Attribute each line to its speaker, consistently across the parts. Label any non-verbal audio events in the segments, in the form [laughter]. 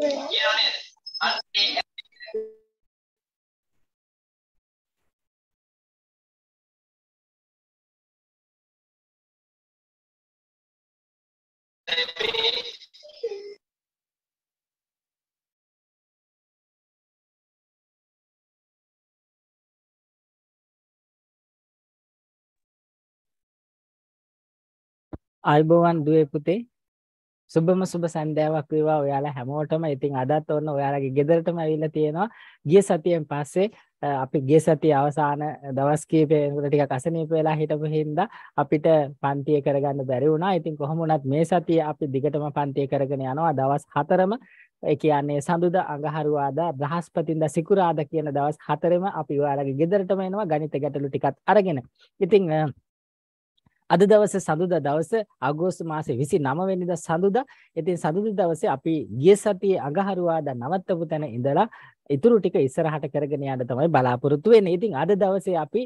Speaker 1: आई
Speaker 2: भगवान दुए पुते සුබම සුබ සන්දෑාවක් වේවා ඔයාලා හැමෝටම ඉතින් අදත් ඔන්න ඔයාලගේ ගෙදරටම ඇවිල්ල තියෙනවා ගිය සතියෙන් පස්සේ අපි ගේ සති අවසාන දවස්කීපයකට ටික අසනීප වෙලා හිටපු හින්දා අපිට පන්තිය කරගන්න බැරි වුණා. ඉතින් කොහොම වුණත් මේ සතිය අපි දිගටම පන්තිය කරගෙන යනවා. දවස් හතරම ඒ කියන්නේ සඳුදා අඟහරුවාදා බ්‍රහස්පතින්දා සිකුරාදා කියන දවස් හතරෙම අපි ඔයාලගේ ගෙදරටම එනවා ගණිත ගැටලු ටිකත් අරගෙන. ඉතින් අද දවසේ සඳුදා දවස අගෝස්තු මාසේ 29 වෙනිදා සඳුදා. ඉතින් සඳුදා දවසේ අපි ගිය සතියේ අඟහරුවාදා නවත්තපු තැන ඉඳලා ඉතුරු ටික ඉස්සරහට කරගෙන යන්න තමයි බලාපොරොත්තු වෙන්නේ. ඉතින් අද දවසේ අපි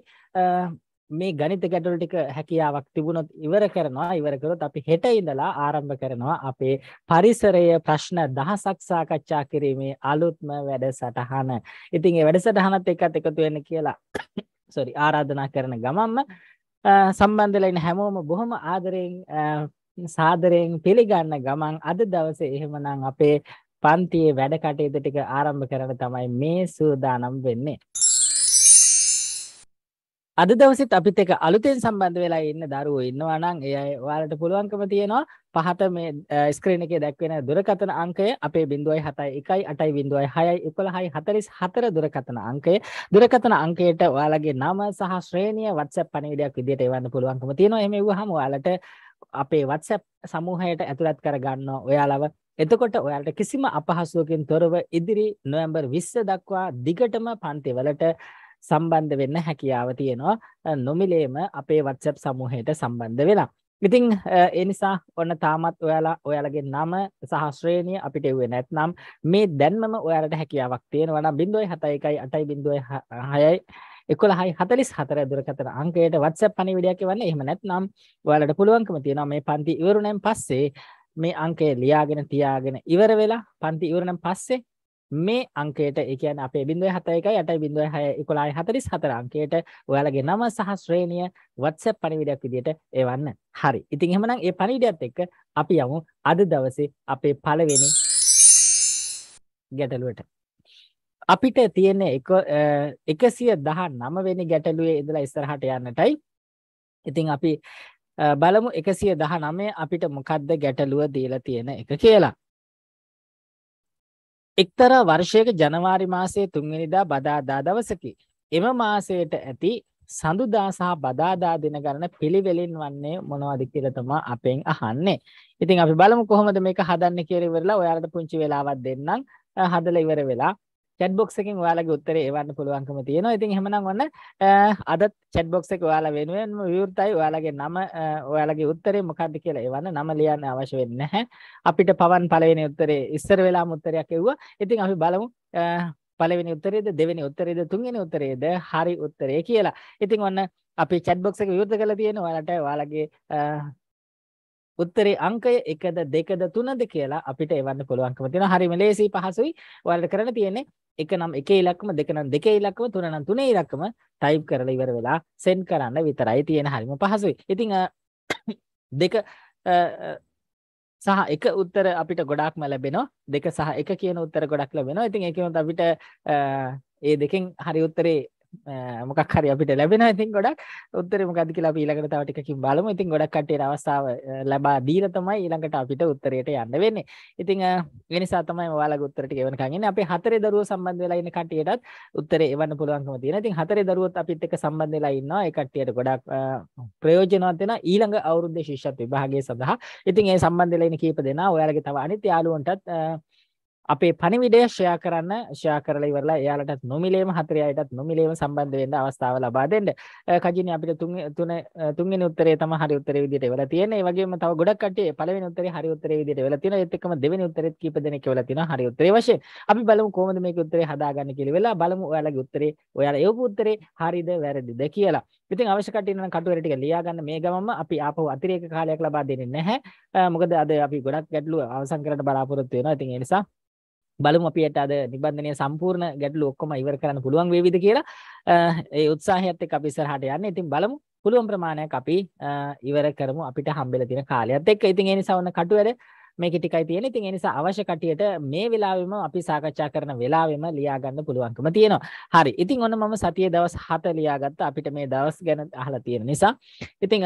Speaker 2: මේ ගණිත ගැටලු ටික හැකියාවක් තිබුණොත් ඉවර කරනවා ඉවර කරොත් අපි හෙට ඉඳලා ආරම්භ කරනවා අපේ පරිසරය ප්‍රශ්න දහසක් සාකච්ඡා කිරීමේ අලුත්ම වැඩසටහන. ඉතින් ඒ වැඩසටහනත් එක්කත් එකතු වෙන්න කියලා [coughs] sorry ආරාධනා කරන ගමන්ම සම්බන්ධලයින හැමෝම බොහොම ආදරයෙන් සාදරයෙන් පිළිගන්න ගමන් අද දවස එහෙමනම් අපේ පන්තියේ වැඩ කටයුතු ටික ආරම්භ කරන තමයි මේ සූදානම් වෙන්නේ. අද දවසෙත් අපිත් එක අලුතෙන් සම්බන්ධ වෙලා ඉන්න දරුවෝ ඉන්නවා නම් ඒ අය ඔයාලට පුළුවන්කම තියෙනවා පහත මේ ස්ක්‍රීන එකේ දැක්වෙන දුරකථන අංකය අපේ 0.7 දුරකථන අංකය දුරකථන අංකයට ඔයාලගේ නම සහ ශ්‍රේණිය WhatsApp පණිවිඩයක් විදිහට එවන්න පුළුවන්කම තියෙනවා. එහෙම එවුවහම ඔයාලට අපේ WhatsApp සමූහයට ඇතුළත් කරගන්න ඔයාලව එතකොට ඔයාලට කිසිම අපහසුවකින් තොරව ඉදිරි නොවැම්බර් 20 දක්වා දිගටම පන්තිවලට සම්බන්ධ වෙන්න හැකියාව තියෙනවා. නොමිලේම අපේ WhatsApp සමූහයට සම්බන්ධ වෙලා ඉතිං ඒ නිසා ඔන්න තාමත් ඔයාලා ඔයාලගේ නම සහශ්‍රේණිය අපිට එව්වේ නැත්නම් මේ දැන්මම ඔයාලට හැකියාවක් තියෙනවා නම් 0.71යි 8.6යි 11.44 දුරකථන අංකයට WhatsApp පණිවිඩයක් එවන්න. එහෙම නැත්නම් ඔයාලට පුළුවන්කම තියෙනවා මේ පන්ති ඉවරුණෙන් පස්සේ මේ අංකය ලියාගෙන තියාගෙන ඉවර වෙලා පන්ති ඉවරණම් පස්සේ මේ අංකයට එකන් අපේ බිඳුව හත එක යට බිඳුව හය එකොලායි හතරිස් හතර අංකයට ඔයාලගේ නම සහ ශ්‍රේණිය වත්සැප් පණිවිඩයක් විදියට එවන්න හරි ඉතින් එහෙමනම් ඒ පණිවිඩයත් එක්ක අපි යමු අද දවසේ අපේ පළවෙනි ගැටලුවට අපිට තියෙන එක එකසිය දහ නමවෙනි ගැටලුවේ ඉඳලා ඉස්සරහට යන්නටයි ඉතින් අපි බලමු එකසිය දහ නමේ අපිට මොකක්ද ගැටලුව දීලා තියෙන එක කියලා එක්තරා වර්ෂයක ජනවාරි මාසයේ තුන්වෙනිදා බදාදා දවසකි. එම මාසයට ඇති සඳුදා සහ බදාදා දින ගණන පිළිවෙලින් වන්නේ මොනවද කියලා තමයි අපෙන් අහන්නේ. ඉතින් අපි බලමු කොහොමද මේක හදන්න කියලා ඉවරලා ඔයාලට පුංචි වෙලාවක් දෙන්නම්. හදලා ඉවර වෙලා chat box එකෙන් ඔයාලගේ උත්තරේ එවන්න පුළුවන්කම තියෙනවා. ඉතින් එහෙමනම් ඔන්න අද chat box එක ඔයාලා වෙනුවෙන්ම විවෘතයි ඔයාලගේ නම ඔයාලගේ උත්තරේ මොකක්ද කියලා එවන්න නම ලියන්න අවශ්‍ය වෙන්නේ නැහැ. අපිට පවන් පළවෙනි උත්තරේ ඉස්සර වෙලාම උත්තරයක් එව්වා. ඉතින් අපි බලමු පළවෙනි උත්තරේද දෙවෙනි උත්තරේද තුන්වෙනි උත්තරේද හරි උත්තරේ කියලා. ඉතින් ඔන්න අපි chat box එක විවෘත කරලා තියෙනවා ඔයාලට ඔයාලගේ උත්තරේ අංකය 1ද 2ද 3ද කියලා අපිට එවන්න පුළුවන්කම තියෙනවා. හරිම ලේසි පහසුයි. ඔයාලට කරන්න තියෙන්නේ එක නම් එකේ ඉලක්කම දෙක නම් දෙකේ ඉලක්කම තුන නම් තුනේ ඉලක්කම ටයිප් කරලා ඉවර වෙලා සෙන්ඩ් කරන්න විතරයි තියෙන හරිම පහසුයි. ඉතින් [coughs] දෙක සහ එක උත්තර අපිට ගොඩක්ම ලැබෙනවා. දෙක සහ එක කියන උත්තර ගොඩක් ලැබෙනවා. ඉතින් ඒකෙන් අපිට ඒ දෙකෙන් හරි උත්තරේ මොකක් හරි අපිට ලැබෙන ඉතින් ගොඩක් උත්තර මොකද කියලා අපි ඊළඟට තව ටිකකින් බලමු. ඉතින් ගොඩක් කට්ටියට අවස්ථාව ලබා දීලා තමයි ඊළඟට අපිට උත්තරයට යන්න වෙන්නේ. ඉතින් ඒ නිසා තමයි ඔයාලගේ උත්තර ටික එවනකන් ඉන්නේ. අපේ හතරේ දරුවෝ සම්බන්ධ වෙලා ඉන්න කට්ටියටත් උත්තරේ එවන්න පුළුවන්කම තියෙනවා. ඉතින් හතරේ දරුවොත් අපිත් එක්ක සම්බන්ධ වෙලා ඉන්නවා. ඒ කට්ටියට ගොඩක් ප්‍රයෝජනවත් වෙන ඊළඟ අවුරුද්දේ ශිෂ්‍යත්ව විභාගය සඳහා. ඉතින් ඒ සම්බන්ධ වෙලා ඉන්න කීප දෙනා ඔයාලගේ තව අනිත් යාළුවන්ටත් අපේ පනිවිඩය ෂයා කරන්න ෂයා කරලා ඉවරලා එයාලටත් නොමිලේම හතර අයටත් නොමිලේම සම්බන්ධ වෙන්න අවස්ථාව ලබා දෙන්න. කජිනි අපිට තුන් තුන තුන්වෙනි උත්තරේ තමයි හරි උත්තරේ විදිහට වෙලා තියෙන්නේ. ඒ වගේම තව ගොඩක් කට්ටිය පළවෙනි උත්තරේ හරි උත්තරේ විදිහට වෙලා තියෙනවා. ඒත් එක්කම දෙවෙනි උත්තරෙත් කීප දෙනෙක් වෙලා තියෙනවා හරි උත්තරේ වශයෙන්. අපි බලමු කොහොමද මේක උත්තරේ හදාගන්න කියලා වෙලා බලමු ඔයාලගේ උත්තරේ ඔයාලා එවපු උත්තරේ හරිද වැරදිද කියලා. ඉතින් අවශ්‍ය කට්ටිය නම් කටුවර ටික ලියා ගන්න මේ ගමම අපි ආපහු අතිරේක කාලයක් ලබා දෙන්නේ නැහැ. මොකද අද අපි ගොඩක් ගැටලු අවසන් කරන්න බලාපොරොත්තු වෙනවා. ඉතින් ඒ නිසා බලමු අපිට අද නිබන්ධනය සම්පූර්ණ ගැටලු ඔක්කොම ඉවර කරන්න පුළුවන් වේවිද කියලා ඒ උත්සාහයත් එක්ක අපි ඉස්සරහට යන්න. ඉතින් බලමු පුළුවන් ප්‍රමාණයක් අපි ඉවර කරමු අපිට හම්බෙලා තියෙන කාලයත් එක්ක. ඉතින් ඒ නිසා වුණ කටුවැර මේක ටිකයි තියෙන. ඉතින් ඒ නිසා අවශ්‍ය කටියට මේ වෙලාවෙම අපි සාකච්ඡා කරන වෙලාවෙම ලියා ගන්න පුළුවන්කම තියෙනවා. හරි. ඉතින් ඔන්න මම සතියේ දවස් 7 ලියාගත්ත අපිට මේ දවස් ගැන අහලා තියෙන නිසා. ඉතින්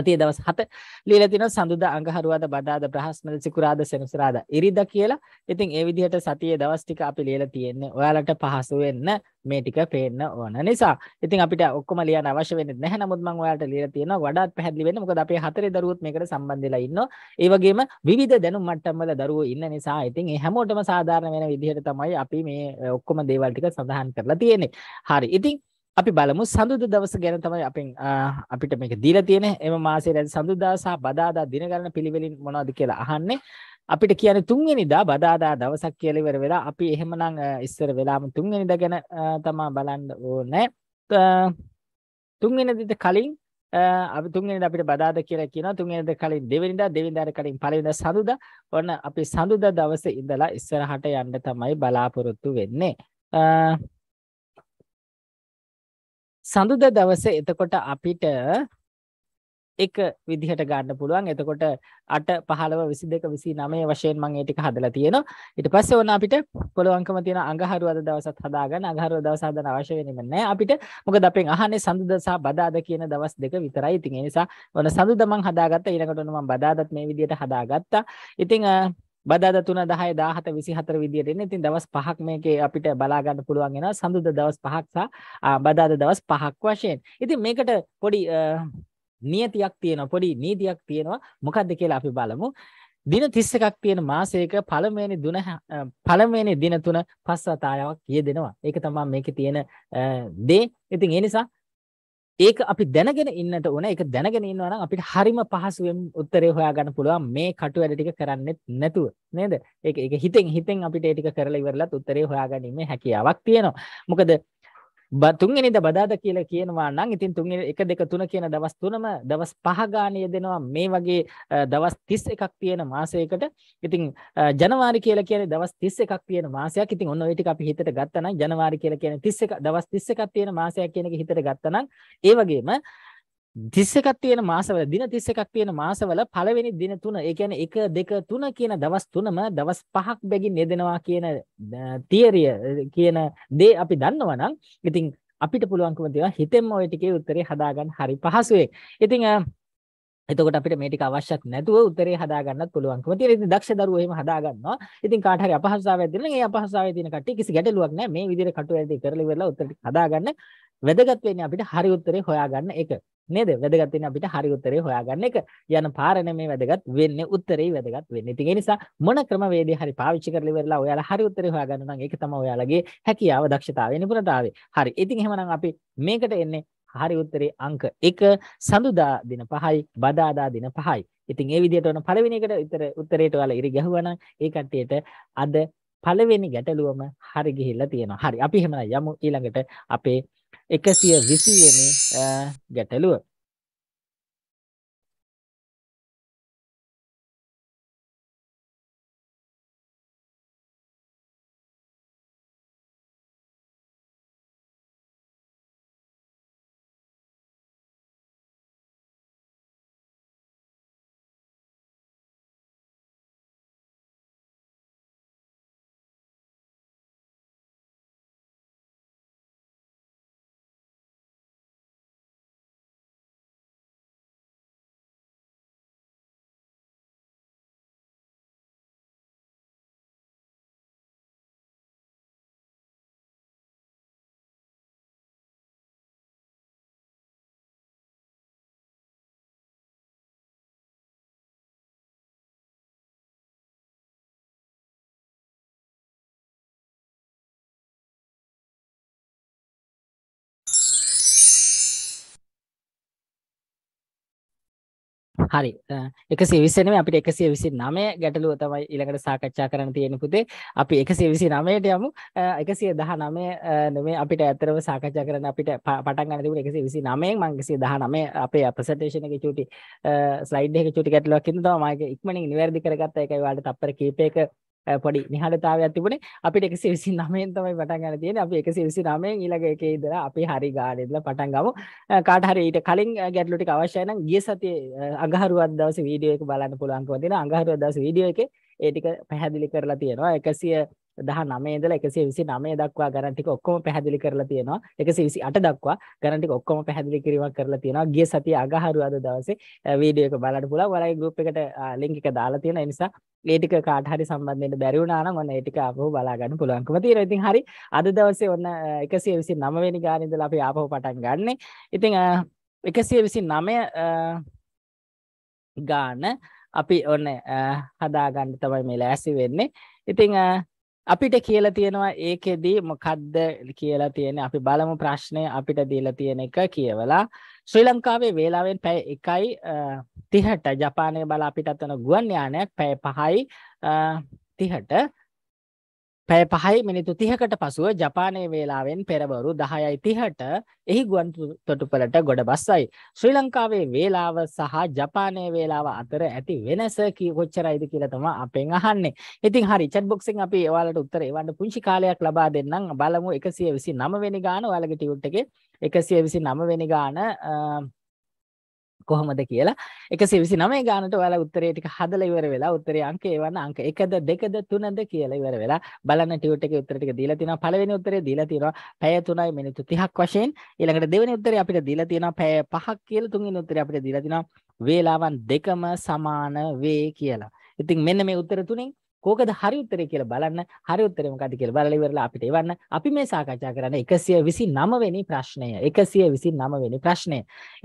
Speaker 2: සතිය දවස් 7 ලියලා තිනවා සඳුදා අඟහරුවාදා බදාදා බ්‍රහස්පතින්දා සිකුරාදා සෙනසුරාදා ඉරිදා කියලා. ඉතින් ඒ විදිහට සතියේ දවස් ටික අපි ලියලා තියෙන්නේ. ඔයාලට පහසු වෙන්න මේ ටික පේන්න ඕන නිසා. ඉතින් අපිට ඔක්කොම ලියන්න අවශ්‍ය වෙන්නේ නැහැ. නමුත් මම ඔයාලට ලියලා තියෙනවා වඩාත් පැහැදිලි වෙන්න. මොකද අපේ හතරේ දරුවොත් මේකට සම්බන්ධ වෙලා ඉන්නවා. ඒ වගේම විවිධ දැනුම් මට්ටම් වල දරුවෝ ඉන්න නිසා ඉතින් ඒ හැමෝටම සාධාරණ වෙන විදිහට තමයි අපි මේ ඔක්කොම දේවල් ටික සඳහන් කරලා තියෙන්නේ. හරි. ඉතින් අපි බලමු සඳුද දවස ගැන තමයි අපෙන් අපිට මේක දීලා තියෙන්නේ එම මාසයේ රැඳ සඳුදා සහ බදාදා දින ගණන පිළිවෙලින් මොනවද කියලා අහන්නේ අපිට කියන්නේ තුන්වෙනිදා බදාදා දවසක් කියලා ඉවර වෙලා අපි එහෙමනම් ඉස්සර වෙලාම තුන්වෙනිදා ගැන තමයි බලන්න ඕනේ තුන්වෙනිදට කලින් අපි තුන්වෙනිදා අපිට බදාදා කියලා කියනවා තුන්වෙනිදා කලින් දෙවෙනිදා දෙවෙනිදාට කලින් පළවෙනිදා සඳුදා ඔන්න අපි සඳුදා දවසේ ඉඳලා ඉස්සරහට යන්න තමයි බලාපොරොත්තු වෙන්නේ සඳුද දවසේ එතකොට අපිට එක විදිහට ගන්න පුළුවන්. එතකොට 8 15 22 29 වශයෙන් මම ඒ ටික හදලා තියෙනවා. ඊට පස්සේ ඕන අපිට පොළොංකම තියෙන අඟහරු අද දවසත් හදාගන්න. අඟහරු දවස හදන්න අවශ්‍ය වෙන්නේ නැහැ. අපිට මොකද අපෙන් අහන්නේ සඳුදා සහ බදාදා කියන දවස් දෙක විතරයි. ඉතින් ඒ නිසා ඕන සඳුදා මම හදාගත්තා. ඊළඟට ඕන මම බදාදත් මේ විදිහට හදාගත්තා. ඉතින් බදාදා 3 10 17 24 විදියට එන්නේ. ඉතින් දවස් 5ක් මේකේ අපිට බලා ගන්න පුළුවන් වෙනවා. සඳුදා දවස් 5ක් සහ බදාදා දවස් 5ක් වශයෙන්. ඉතින් මේකට පොඩි නියතියක් තියෙනවා. පොඩි නීතියක් තියෙනවා. මොකද්ද කියලා අපි බලමු. දින 31ක් තියෙන මාසයක පළමුවෙනි දින පළමුවෙනි දින තුන පස්වතාවක් යෙදෙනවා. ඒක තමයි මේකේ තියෙන දේ. ඉතින් ඒ නිසා ඒක අපි දැනගෙන ඉන්නට ඕන. ඒක දැනගෙන ඉන්නවා නම් අපිට හරිම පහසුවෙන් උත්තරේ හොයාගන්න පුළුවන් මේ කටු වැඩ ටික කරන්නෙත් නැතුව නේද? ඒක ඒක හිතෙන් හිතෙන් අපිට ඒ ටික කරලා ඉවරලත් උත්තරේ හොයාගැනීමේ හැකියාවක් තියෙනවා. මොකද තුන්වෙනිද බදාදා කියලා කියනවා නම් ඉතින් තුන්වෙනි 1 2 3 කියන දවස් තුනම දවස් 5 ගානේ දෙනවා මේ වගේ දවස් 31ක් තියෙන මාසයකට. ඉතින් ජනවාරි කියලා කියන්නේ දවස් 31ක් තියෙන මාසයක්. ඉතින් ඔන්න ඔය ටික අපි හිතට ගත්තා නම් ජනවාරි කියලා කියන්නේ 31 දවස් 31ක් තියෙන මාසයක් කියන එක හිතට ගත්තා නම් ඒ වගේම 31ක් තියෙන මාසවල දින 31ක් තියෙන මාසවල පළවෙනි දින තුන ඒ කියන්නේ 1 2 3 කියන දවස් තුනම දවස් පහක් බැගින් යෙදෙනවා කියන තියරිය කියන දේ අපි දන්නවනම් ඉතින් අපිට පුළුවන්කම තියෙනවා හිතෙන්ම ওই ටිකේ උත්තරේ හදාගන්න හරි පහසුවෙන්. ඉතින් එතකොට අපිට මේ ටික අවශ්‍යත් නැතුව උත්තරේ හදාගන්නත් පුළුවන්කම තියෙන. ඉතින් දක්ෂ දරුවෝ එහෙම හදාගන්නවා. ඉතින් කාට හරි අපහසුතාවයක් දෙනවා නම් ඒ අපහසුතාවයේ තියෙන කට්ටිය කිසි ගැටලුවක් නැහැ. මේ විදිහට කටුවැද්දේ කරලා ඉවරලා උත්තර ටික හදාගන්න. වැදගත් වෙන්නේ අපිට හරි උත්තරේ හොයාගන්න එක. නේද? වැදගත් වෙන්නේ අපිට හරි උත්තරේ හොයාගන්න එක. යන පාර නෙමේ වැදගත් වෙන්නේ උත්තරේ වැදගත් වෙන්නේ. ඉතින් ඒ නිසා මොන ක්‍රමවේදේ හරි පාවිච්චි කරලා ඉවරලා ඔයාලා හරි උත්තරේ හොයාගන්න නම් ඒක තමයි ඔයාලගේ හැකියාව, දක්ෂතාවය නිපුරට ආවේ. හරි. ඉතින් එහෙමනම් අපි මේකට එන්නේ හරි උත්තරේ අංක 1 සඳුදා දින 5යි බදාදා දින 5යි. ඉතින් ඒ විදිහට ඔන පළවෙනි එකට උත්තර උත්තරේට ඔයාලා ඉරි ගැහුවා නම් ඒ කට්ටියට අද පළවෙනි ගැටලුවම හරි ගිහිල්ලා තියෙනවා. හරි. අපි එහෙමනම් යමු ඊළඟට අපේ 120 වෙනි ගැටලුව. හරි එකසේ විස්සනේ අපිට එකසිය විසි නමය ගැටලුව තමයි ඉළඟට සාකච්ඡා කරන තියෙන පුතේ අපි එකසේ විසි නමයට යමු එකසිය දහ නමය නෙමේ අපිට ඇතරව සාකච්ඡා කරන අපිට පටන් ගන්න තිබුණ එකසේ විසි නමයෙන් මං එකසිය දහ නමය අපේ ප්‍රසන්ටේෂන් එක චුටි ස්ලයිඩ් එක චුටි ගැටලුවක් ඉදනවා මගේ ඉක්මනින් නිවැරදි කරගත්ත එකයි වාට තප්පර කීපයක පොඩි නිහඬතාවයක් තිබුණේ අපිට 129න් තමයි පටන් ගන්න තියෙන්නේ අපි 129න් ඊළඟ එකේ ඉඳලා අපි හරි ගානේ ඉඳලා පටන් ගමු කාට හරි ඊට කලින් ගැටලු ටික අවශ්‍ය නම් ගිය සතියේ අඟහරුවාදා දවසේ වීඩියෝ එක බලන්න පුළුවන්කම දෙන අඟහරුවාදා දවසේ වීඩියෝ එකේ ඒ ටික පැහැදිලි කරලා තියෙනවා 100 19 ඉඳලා 129 දක්වා ගණන් ටික ඔක්කොම පැහැදිලි කරලා තියෙනවා 128 දක්වා ගණන් ටික ඔක්කොම පැහැදිලි කිරීමක් කරලා තියෙනවා ගිය සතිය අගහරු අද දවසේ වීඩියෝ එක බලන්න පුළුවන් ඔයාලගේ group එකට link එක දාලා තියෙන නිසා ඒ ටික කාට හරි සම්බන්ධ වෙන්න බැරි වුණා නම් ඔන්න ඒ ටික ආපහු බලා ගන්න පුළුවන්කම තියෙනවා ඉතින් හරි අද දවසේ ඔන්න 129 වෙනි ගානේ ඉඳලා අපි ආපහු පටන් ගන්නෙ ඉතින් 129 ගාන අපි ඔන්න හදාගන්න තමයි මේ ලෑස්ති වෙන්නේ ඉතින් අපිට කියලා තියෙනවා ඒකෙදී මොකද්ද කියලා තියෙන අපි බලමු ප්‍රශ්නය අපිට දීලා තියෙන එක කියවලා ශ්‍රී ලංකාවේ වේලාවෙන් පැය එකයි තිහට ජපානය බල අපිට අතන ගුවන් යානයක් පැය පහයි තිහට පැය පහයි මිනිතු තිහකට පසුව ජපානය වේලාවෙන් පෙරවරු දහයයි තිහට එහි ගුවන් තොටුපලට ගොඩ බස්සයි. ශ්‍රී ලංකාවේ වේලාව සහ ජපානය වේලාව අතර ඇති වෙනස කොච්චරයිද කියලතම අපෙන් අහන්නේ ඉතින් හරි චත් බොක්සින් අපි ඔයාලට උත්තර එවන්ට පුංචි කාලයක් ලබා දෙන්නම් බලමු එකසිය විසි නමවෙනි ගාන ඔයාලගේ ටියුට් එක එකසිය විසි නමවෙනි ගාන කොහොමද කියලා එකසි විසි නමේ ගානට ඔයාලා උත්තරේ ටික හදලා ඉවර වෙලා උත්තරේ අංක එවන්න අංක 1ද 2ද 3ද කියලා ඉවර වෙලා බලන්න ටියුට් එකේ උත්තර ටික දීලා තිනවා පළවෙනි උත්තරේ දීලා තිනවා පැය 3යි මිනිත්තු 30ක් වශයෙන් ඊළඟට දෙවෙනි උත්තරේ අපිට දීලා තිනවා පැය 5ක් කියලා තුන්වෙනි උත්තරේ අපිට දීලා තිනවා වේලාවන් දෙකම සමාන වේ කියලා. ඉතින් මෙන්න මේ උත්තර තුනෙන් කෝකද හරි උත්තරේ කියලා බලන්න හරි උත්තරේ මොකද්ද කියලා බලලා ඉවරලා අපිට එවන්න අපි මේ සාකච්ඡා කරන 129 වෙනි ප්‍රශ්නය 129 වෙනි ප්‍රශ්නය.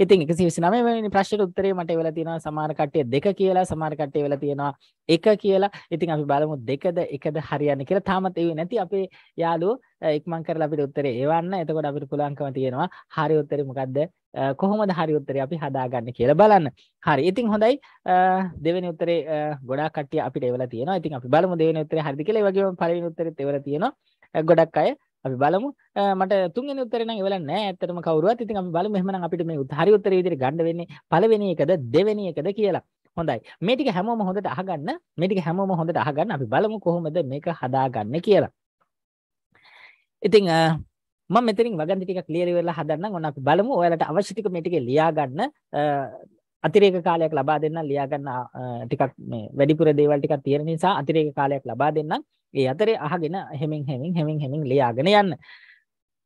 Speaker 2: ඉතින් 129 වෙනි ප්‍රශ්නෙට උත්තරේ මට එවලා තියෙනවා සමාන කට්ටිය 2 කියලා සමාන කට්ටිය එවලා තියෙනවා 1 කියලා. ඉතින් අපි බලමු 2ද 1ද හරියන්නේ කියලා. තාමත් එව්වේ නැති අපේ යාළුවෝ ඉක්මන් කරලා අපිට උත්තරේ එවන්න. එතකොට අපිට පුළුවන්කම තියෙනවා හරි උත්තරේ මොකද්ද කොහොමද හරි උත්තරේ අපි හදාගන්න කියලා බලන්න. හරි. ඉතින් හොඳයි. දෙවෙනි උත්තරේ ගොඩාක් කට්ටිය අපිට එවලා තියෙනවා. ඉතින් අපි බලමු දෙවෙනි උත්තරේ හරිද කියලා. ඒ වගේම පළවෙනි උත්තරෙත් එවලා තියෙනවා. ගොඩක් අය අපි බලමු. මට තුන්වෙනි උත්තරේ නම් එවලා නැහැ. ඇත්තටම කවුරුවත්. ඉතින් අපි බලමු. එහෙමනම් අපිට මේ හරි උත්තරේ විදිහට ගන්න වෙන්නේ පළවෙනි එකද දෙවෙනි එකද කියලා. හොඳයි මේ ටික හැමෝම හොඳට අහගන්න මේ ටික හැමෝම හොඳට අහගන්න අපි බලමු කොහොමද මේක හදාගන්නේ කියලා ඉතින් මම මෙතනින් වගන්ති ටිකක් ලියලා ඉවරලා හදන්නම්. ඔන්න අපි බලමු. ඔයාලට අවශ්‍ය ටික මේ ටිකේ ලියා ගන්න අතිරේක කාලයක් ලබා දෙන්න ලියා ගන්න ටිකක් මේ වැඩිපුර දේවල් ටිකක් තියෙන නිසා අතිරේක කාලයක් ලබා දෙන්නම්. ඒ අතරේ අහගෙන හැමෙන් හැමෙන් හැමෙන් හැමෙන් ලියාගෙන යන්න.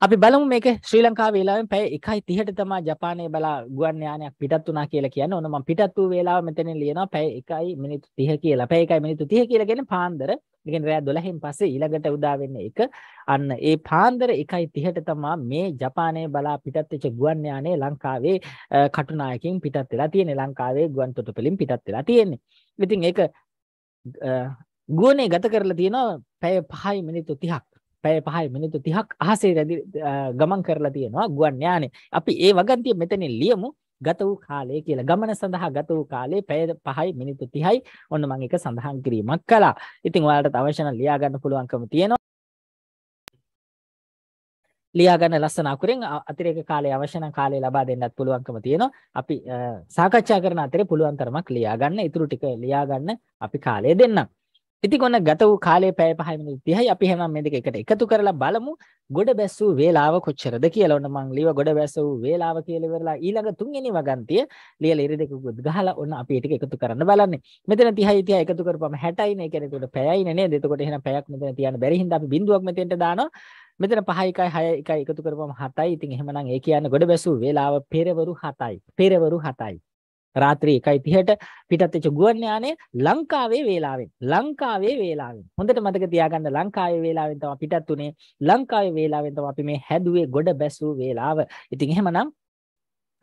Speaker 2: අපි බලමු මේක ශ්‍රී ලංකා වේලාවෙන් පැය 1:30ට තමයි ජපානයේ බලා ගුවන් යානයක් පිටත් වුණා කියලා කියන්නේ. ඕන මම පිටත් වූ වේලාව මෙතනින් ලියනවා පැය 1යි මිනිත්තු 30 කියලා. පැය 1යි මිනිත්තු 30 කියලා කියන්නේ පාන්දර. ඒ කියන්නේ රෑ 12න් පස්සේ ඊළඟට උදා වෙන්නේ 1. අන්න ඒ පාන්දර 1:30ට තමයි මේ ජපානයේ බලා පිටත් වෙච්ච ගුවන් යානය ලංකාවේ කටුනායකින් පිටත් වෙලා තියෙන්නේ. ලංකාවේ ගුවන් තොටුපළින් පිටත් වෙලා තියෙන්නේ. ඉතින් ඒක ගුවනේ ගත කරලා තියෙනවා පැය 5යි මිනිත්තු 30ක්. පැය 5 මිනිත්තු 30ක් අහසේ රැඳි ගමන් කරලා තියෙනවා ගුවන් යානේ. අපි ඒ වගන්තිය මෙතනින් ලියමු. ගත වූ කාලය කියලා. ගමන සඳහා ගත වූ කාලේ පැය 5යි මිනිත්තු 30යි. ඔන්න මම ඒක සඳහන් කිරීමක් කළා. ඉතින් ඔයාලට අවශ්‍ය නම් ලියා ගන්න පුළුවන්කම තියෙනවා. ලියා ගන්න ලස්සන අකුරෙන් අතිරේක කාලය අවශ්‍ය නම් කාලය ලබා දෙන්නත් පුළුවන්කම තියෙනවා. අපි සාකච්ඡා කරන අතරේ පුළුවන් තරමක් ලියා ගන්න. ඊටු ටික ලියා ගන්න අපි කාලය දෙන්නම්. ඉතින් ඔන්න ගත වූ කාලය පැය 5 මිනිත් 30යි අපි හැමෝම මේ දෙක එකට එකතු කරලා බලමු ගොඩ බැස්සූ වේලාව කොච්චරද කියලා. ඔන්න මං ලියව ගොඩ බැස්සූ වේලාව කියලා ඉවරලා ඊළඟ තුන්වෙනි වගන්තිය ලියලා ඉරි දෙක උගුත් ගහලා ඔන්න අපි ඒක එකතු කරන්න බලන්නේ. මෙතන 30යි 30 එකතු කරපුවම 60යි නේ. ඒ කියන්නේ ඒකට පැයයිනේ නේද? එතකොට එහෙනම් පැයක් මෙතන තියන්න බැරි හින්දා අපි බිඳුවක් මෙතෙන්ට දානවා. මෙතන 5 1 6 1 එකතු කරපුවම 7යි. ඉතින් එහෙමනම් ඒ කියන්නේ ගොඩ බැස්සූ වේලාව පෙරවරු 7යි. පෙරවරු 7යි. රාත්‍රී 1:30ට පිටත් වෙච්ච ගුවන් යානය ලංකාවේ වේලාවෙන් ලංකාවේ වේලාවෙන් හොඳට මතක තියාගන්න ලංකාවේ වේලාවෙන් තමයි පිටත් උනේ ලංකාවේ වේලාවෙන් තමයි අපි මේ හැදුවේ ගොඩ බැසූ වේලාව. ඉතින් එහෙමනම්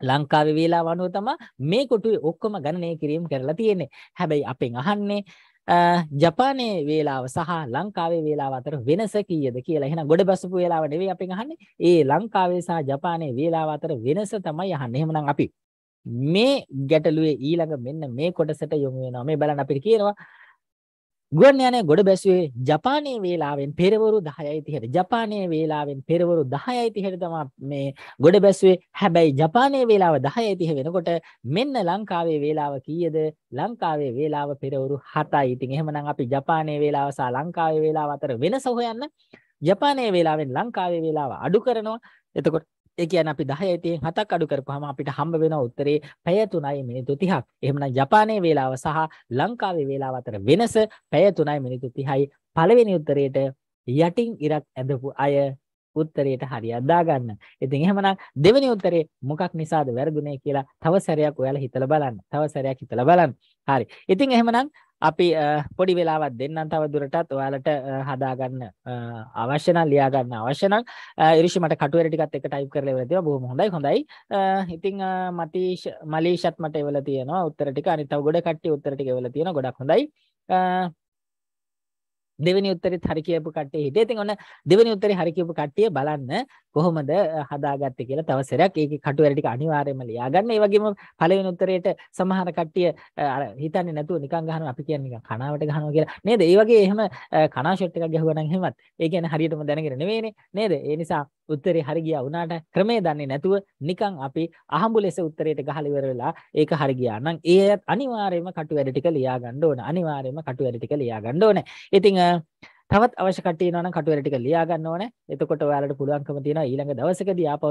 Speaker 2: ලංකාවේ වේලාව අනුව තමයි මේ කොටුවේ ඔක්කොම ගණනය කිරීම කරලා තියෙන්නේ. හැබැයි අපෙන් අහන්නේ ජපානයේ වේලාව සහ ලංකාවේ වේලාව අතර වෙනස කීයද කියලා. එහෙනම් ගොඩ බසපු වේලාව නෙවෙයි අපෙන් අහන්නේ. ඒ ලංකාවේ සහ ජපානයේ වේලාව අතර වෙනස තමයි අහන්නේ. එහෙනම් අපි මේ ගැටලුවේ ඊළඟ මෙන්න මේ කොටසට යොමු වෙනවා. මේ බලන්න අපිට කියනවා ගුවන් යානය ගොඩ බැසුවේ ජපානයේ වේලාවෙන් පෙරවරු 10:30ට. ජපානයේ වේලාවෙන් පෙරවරු 10:30ට තමයි මේ ගොඩ බැසුවේ. හැබැයි ජපානයේ වේලාව 10:30 වෙනකොට මෙන්න ලංකාවේ වේලාව කීයද? ලංකාවේ වේලාව පෙරවරු 7යි. ඉතින් එහෙමනම් අපි ජපානයේ වේලාව සහ ලංකාවේ වේලාව අතර වෙනස හොයන්න ජපානයේ වේලාවෙන් ලංකාවේ වේලාව අඩු කරනවා. එතකොට ඒ කියන්නේ අපි 10 ඉතින් 7ක් අඩු කරපුවාම අපිට හම්බ වෙන උත්තරේ පැය 3යි මිනිත්තු 30ක්. එහෙමනම් ජපානයේ වේලාව සහ ලංකාවේ වේලාව අතර වෙනස පැය 3යි මිනිත්තු 30යි. පළවෙනි උත්තරේට යටින් ඉරක් ඇඳපු අය උත්තරයට හරියක් දාගන්න. ඉතින් එහෙමනම් දෙවෙනි උත්තරේ මොකක් නිසාද වැරදුනේ කියලා තව සැරයක් ඔයාලා හිතලා බලන්න. තව සැරයක් හිතලා බලන්න. හරි. ඉතින් එහෙමනම් අපි පොඩි වෙලාවත් දෙන්නම් තව දුරටත් ඔයාලට හදාගන්න අවශ්‍ය නම් ලියා ගන්න අවශ්‍ය නම් ඉරිෂි මට කටුවර ටිකත් එක ටයිප් කරලා ඉවර තියෙනවා බොහොම හොඳයි හොඳයි ඉතින් මතීෂ් මලීෂත් මට එවලා තියෙනවා උත්තර ටික අනිත් තව ගොඩ කට්ටිය උත්තර ටික එවලා තියෙනවා ගොඩක් හොඳයි දෙවෙනි උත්තරෙත් හරි කියපු කට්ටිය හිටියේ. ඉතින් ඔන්න දෙවෙනි උත්තරේ හරි කියපු කට්ටිය බලන්න කොහොමද හදාගත්තේ කියලා තව සැරයක් ඒකේ කටුවැල ටික අනිවාර්යයෙන්ම ලියාගන්න. ඒ වගේම පළවෙනි උත්තරේට සමහර කට්ටිය අර හිතන්නේ නැතුව නිකන් ගහනවා අපි කියන්නේ නිකන් කණාවට ගහනවා කියලා. නේද? ඒ වගේ එහෙම කණා ෂොට් එකක් ගැහුවා නම් එහෙමත් ඒ කියන්නේ හරියටම දැනගෙන නෙවෙයිනේ. නේද? ඒ නිසා උත්තරේ හරි ගියා වුණාට ක්‍රමය දන්නේ නැතුව නිකන් අපි අහඹු ලෙස උත්තරේට ගහලා ඉවර වෙලා ඒක හරි ගියා නම් ඒ අනිවාර්යයෙන්ම කටුවැල ටික ලියා ගන්න ඕන. අනිවාර්යයෙන්ම කටුවැල ටික ලියා ගන්න ඕන. ඉතින් තවත් අවශ්‍ය කටයනවා නම් කටුවර ටික ලියා ගන්න ඕනේ. එතකොට ඔයාලට පුළුවන්කම තියෙනවා ඊළඟ දවසකදී ආපහු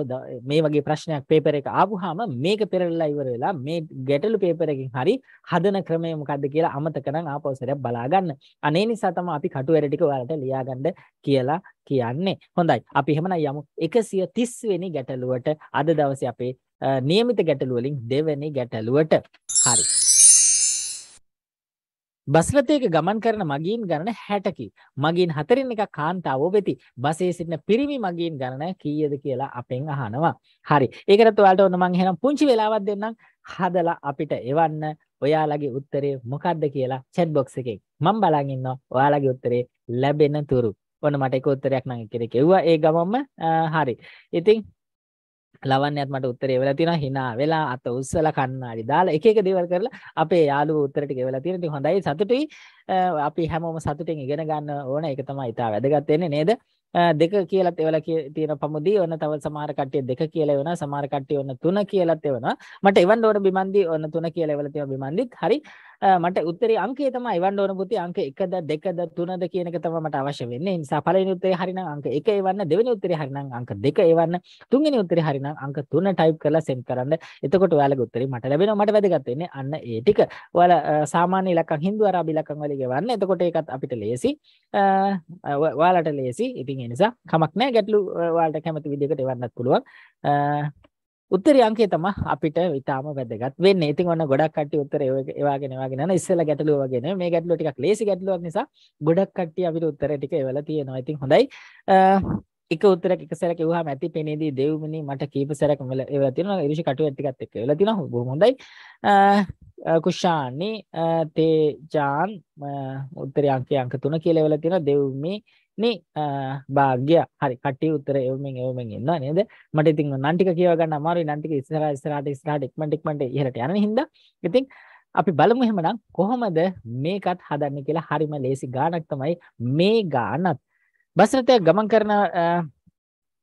Speaker 2: මේ වගේ ප්‍රශ්නයක් පේපර් එක ආපුහම මේක පෙරලලා ඉවර වෙලා මේ ගැටලු පේපර් එකකින් හරි හදන ක්‍රමය මොකද්ද කියලා අමතක නම් ආපහු සරයක් බලා ගන්න. අනේ නිසා තමයි අපි කටුවර ටික ඔයාලට ලියා ගන්න කියලා කියන්නේ. හොඳයි. අපි එහෙමනම් යමු 130 වෙනි ගැටලුවට අද දවසේ අපේ નિયમિત ගැටලු වලින් දෙවෙනි ගැටලුවට. හරි. බස්රථයක ගමන් කරන මගීන් ගණන 60කි. මගීන් හතරින් එකක් කාන්තාවෝ වෙති. බසයේ සිටින පිරිමි මගීන් ගණන කීයද කියලා අපෙන් අහනවා. හරි. ඒකට ඔයාලට ඔන්න මම එහෙනම් පුංචි වෙලාවක් දෙන්නම්. හදලා අපිට එවන්න ඔයාලගේ උත්තරේ මොකද්ද කියලා chat box එකේ. මම බලන් ඉන්නවා ඔයාලගේ උත්තරේ ලැබෙන තුරු. ඔන්න මට එක උත්තරයක් නම් එක්කෙනෙක් එව්වා. ඒ ගමම්ම හරි. ඉතින් ලවන්නත් මට උත්තර වෙලා තියෙන හිනා වෙලා අත උස්සලා කන්නාඩි දාලා එක එක දේවල් කරලා අපේ යාළුවෝ උත්තර ටික වෙලා තියෙන ඉතින් හොඳයි සතුටුයි අපි හැමෝම සතුටින් ඉගෙන ගන්න ඕන ඒක තමයි ඉතාල වැදගත් වෙන්නේ නේද දෙක කියලත් එවලා තියෙන පමුදී ඔන්න තව සමහර කට්ටිය දෙක කියලා වෙනවා සමහර කට්ටිය ඔන්න තුන කියලාත් එවනවා මට එවන්න ඕන බිමන්දි ඔන්න තුන කියලා එවලා තියෙන බිමන්දිත් හරි මට උත්තරේ අංකය තමයි එවන්න ඕන පුතේ අංක 1ද 2ද 3ද කියන එක තමයි මට අවශ්‍ය වෙන්නේ. ඒ නිසා පළවෙනි උත්තරේ හරිනම් අංක 1 එවන්න, දෙවෙනි උත්තරේ හරිනම් අංක 2 එවන්න, තුන්වෙනි උත්තරේ හරිනම් අංක 3 ටයිප් කරලා send කරන්න. එතකොට ඔයාලගේ උත්තරේ මට ලැබෙනවා. මට වැදගත් වෙන්නේ අන්න ඒ ටික. ඔයාලා සාමාන්‍ය ඉලක්කම් හින්දු අරාබි ඉලක්කම් වලින් ගෙවන්න. එතකොට ඒකත් අපිට ලේසි. ඔයාලට ලේසි. ඉතින් ඒ නිසා කමක් නැහැ. ගැටලු ඔයාලට කැමති විදිහකට එවන්නත් පුළුවන්. උත්තරී අංකය තමයි අපිට ඊටාම වැදගත් වෙන්නේ. ඉතින් ඔන්න ගොඩක් කට්ටිය උත්තර ඒවාගෙන ඒවාගෙන යන ඉස්සෙල්ලා ගැටලුව වගේ නේ. මේ ගැටලුව ටිකක් ලේසි ගැටලුවක් නිසා ගොඩක් කට්ටිය අපිට උත්තර ටික ඒවලා තියෙනවා. ඉතින් හොඳයි. එක උත්තරයක් එක සැරයක් එවුවාම ඇති පෙනේදී දෙව්මිනි මට කීප සැරයක් මෙල ඒවලා තියෙනවා. ඉරිෂ කටුවෙත් ටිකක් එක්ක ඒවලා තියෙනවා. බොහොම හොඳයි. කුෂානි තේජාන් උත්තරී අංකය අංක 3 කියලා ඒවලා තියෙනවා. දෙව්මි නේ භාග්‍යයක්. හරි. කටි උත්තර එවමින් එවමින් ඉන්නවා නේද? මට ඉතින් නන් ටික කියව ගන්න අමාරුයි. නන් ටික ඉස්සරහා ඉස්සරහට ඉස්සරහට ඉක්මනට ඉක්මනට ඉහළට යන හින්දා. ඉතින් අපි බලමු එහෙමනම් කොහොමද මේකත් හදන්නේ කියලා හරිම ලේසි ගානක් තමයි මේ ගානත්. බස් රථයක් ගමන් කරන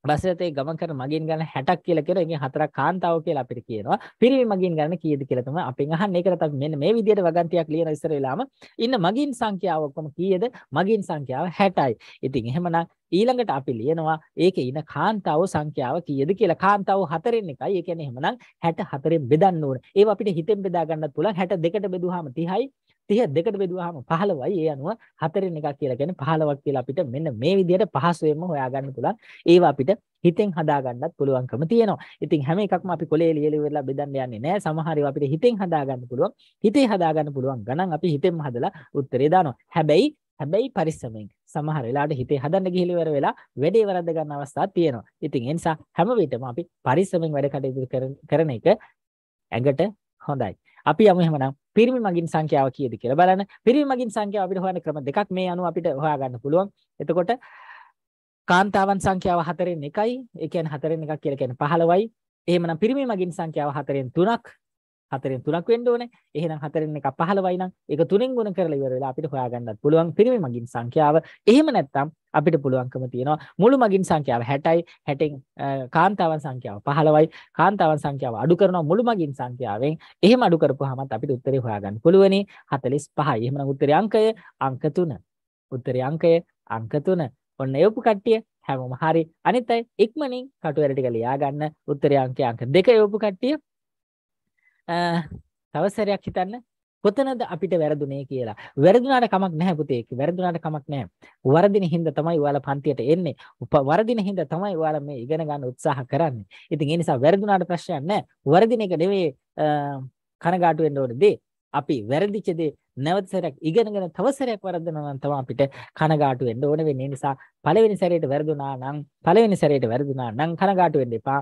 Speaker 2: බස්සතේ ගමන් කරන මගින් ගන්න 60ක් කියලා කියනවා. එකෙන් හතරක් කාන්තාව කියලා අපිට කියනවා. පිරිමි මගින් ගන්න කීයද කියලා තමයි අපෙන් අහන්නේ. ඒකට අපි මෙන්න මේ විදිහට වගන්තියක් ලියන ඉස්සර වෙලාම ඉන්න මගින් සංඛ්‍යාව ඔක්කොම කීයද? මගින් සංඛ්‍යාව 60යි. ඉතින් එහෙමනම් ඊළඟට අපි ලියනවා ඒකේ ඉන කාන්තාව සංඛ්‍යාව කීයද කියලා. කාන්තාව හතරෙන් එකයි. ඒ කියන්නේ එහෙමනම් 64න් බෙදන්න ඕන. ඒව අපිට හිතෙන් බෙදා ගන්නත් පුළුවන්. 62ට බෙදුවාම 30යි. 30 දෙකට බෙදුවාම 15යි ඒ අනුව හතරෙන් එකක් කියලා කියන්නේ 15ක් කියලා අපිට මෙන්න මේ විදිහට පහසුවෙන්ම හොයාගන්න පුළුවන් ඒවා අපිට හිතෙන් හදාගන්නත් පුළුවන්කම තියෙනවා ඉතින් හැම එකක්ම අපි කොලේ ලියලා ඉවරලා බෙදන්න යන්නේ නැහැ සමහර ඒවා අපිට හිතෙන් හදාගන්න පුළුවන් හිතේ හදාගන්න පුළුවන් ගණන් අපි හිතෙන්ම හදලා උත්තරේ දානවා හැබැයි හැබැයි පරිස්සමෙන් සමහර වෙලාවට හිතේ හදන්න ගිහිලි ඉවර වෙලා වැඩේ වරද්ද ගන්න අවස්ථා තියෙනවා ඉතින් ඒ නිසා හැම විටම අපි පරිස්සමෙන් වැඩ කටයුතු කරන එක ඇඟට හොඳයි අපි යමු එහෙමනම් පිරිමි මගින් සංඛ්‍යාව කීයද කියලා බලන්න. පිරිමි මගින් සංඛ්‍යාව අපිට හොයන්න ක්‍රම දෙකක් මේ අනුව අපිට හොයාගන්න පුළුවන්. එතකොට කාන්තාවන් සංඛ්‍යාව 4න් 1යි. ඒ කියන්නේ 4න් 1ක් කියලා කියන්නේ 15යි. එහෙමනම් පිරිමි මගින් සංඛ්‍යාව 4න් 3ක්. හතරෙන් තුනක් වෙන්න ඕනේ. එහෙනම් හතරෙන් එක 15යි නම් ඒක තුනෙන් ගුණ කරලා ඉවර වෙලා අපිට හොයාගන්නත් පුළුවන් පිරිමි මගින් සංඛ්‍යාව. එහෙම නැත්නම් අපිට පුළුවන්කම තියෙනවා මුළු මගින් සංඛ්‍යාව 60යි 60න් කාන්තාවන් සංඛ්‍යාව 15යි කාන්තාවන් සංඛ්‍යාව අඩු කරනවා මුළු මගින් සංඛ්‍යාවෙන්. එහෙම අඩු කරපුවාමත් අපිට උත්තරේ හොයාගන්න පුළුවනි 45යි. එහෙනම් උත්තරේ අංකය අංක 3. උත්තරේ අංකය අංක 3. ඔන්න යොපු කට්ටිය හැමෝම හරි. අනිත් අය ඉක්මනින් කටුවැර ටික ලියා ගන්න. උත්තරේ අංකය අංක 2 යොපු කට්ටිය තව සැරයක් හිතන්න කොතනද අපිට වැරදුනේ කියලා. වැරදුනාට කමක් නැහැ පුතේ. වැරදුනාට කමක් නැහැ. වරදින හින්දා තමයි ඔයාලා පන්තියට එන්නේ. වරදින හින්දා තමයි ඔයාලා මේ ඉගෙන ගන්න උත්සාහ කරන්නේ. ඉතින් ඒ නිසා වැරදුනාට ප්‍රශ්නයක් නැහැ. වරදින එක නෙවෙයි කනගාටු වෙන්න ඕනේ දේ. අපි වැරදිච්ච දේ නැවත සැරයක් ඉගෙනගෙන තව සැරයක් වරදනවා නම් තමයි අපිට කනගාටු වෙන්න ඕනේ වෙන්නේ. නිසා පළවෙනි සැරේට වැරදුනා නම් පළවෙනි සැරේට වැරදුනා නම් කනගාටු වෙන්න එපා.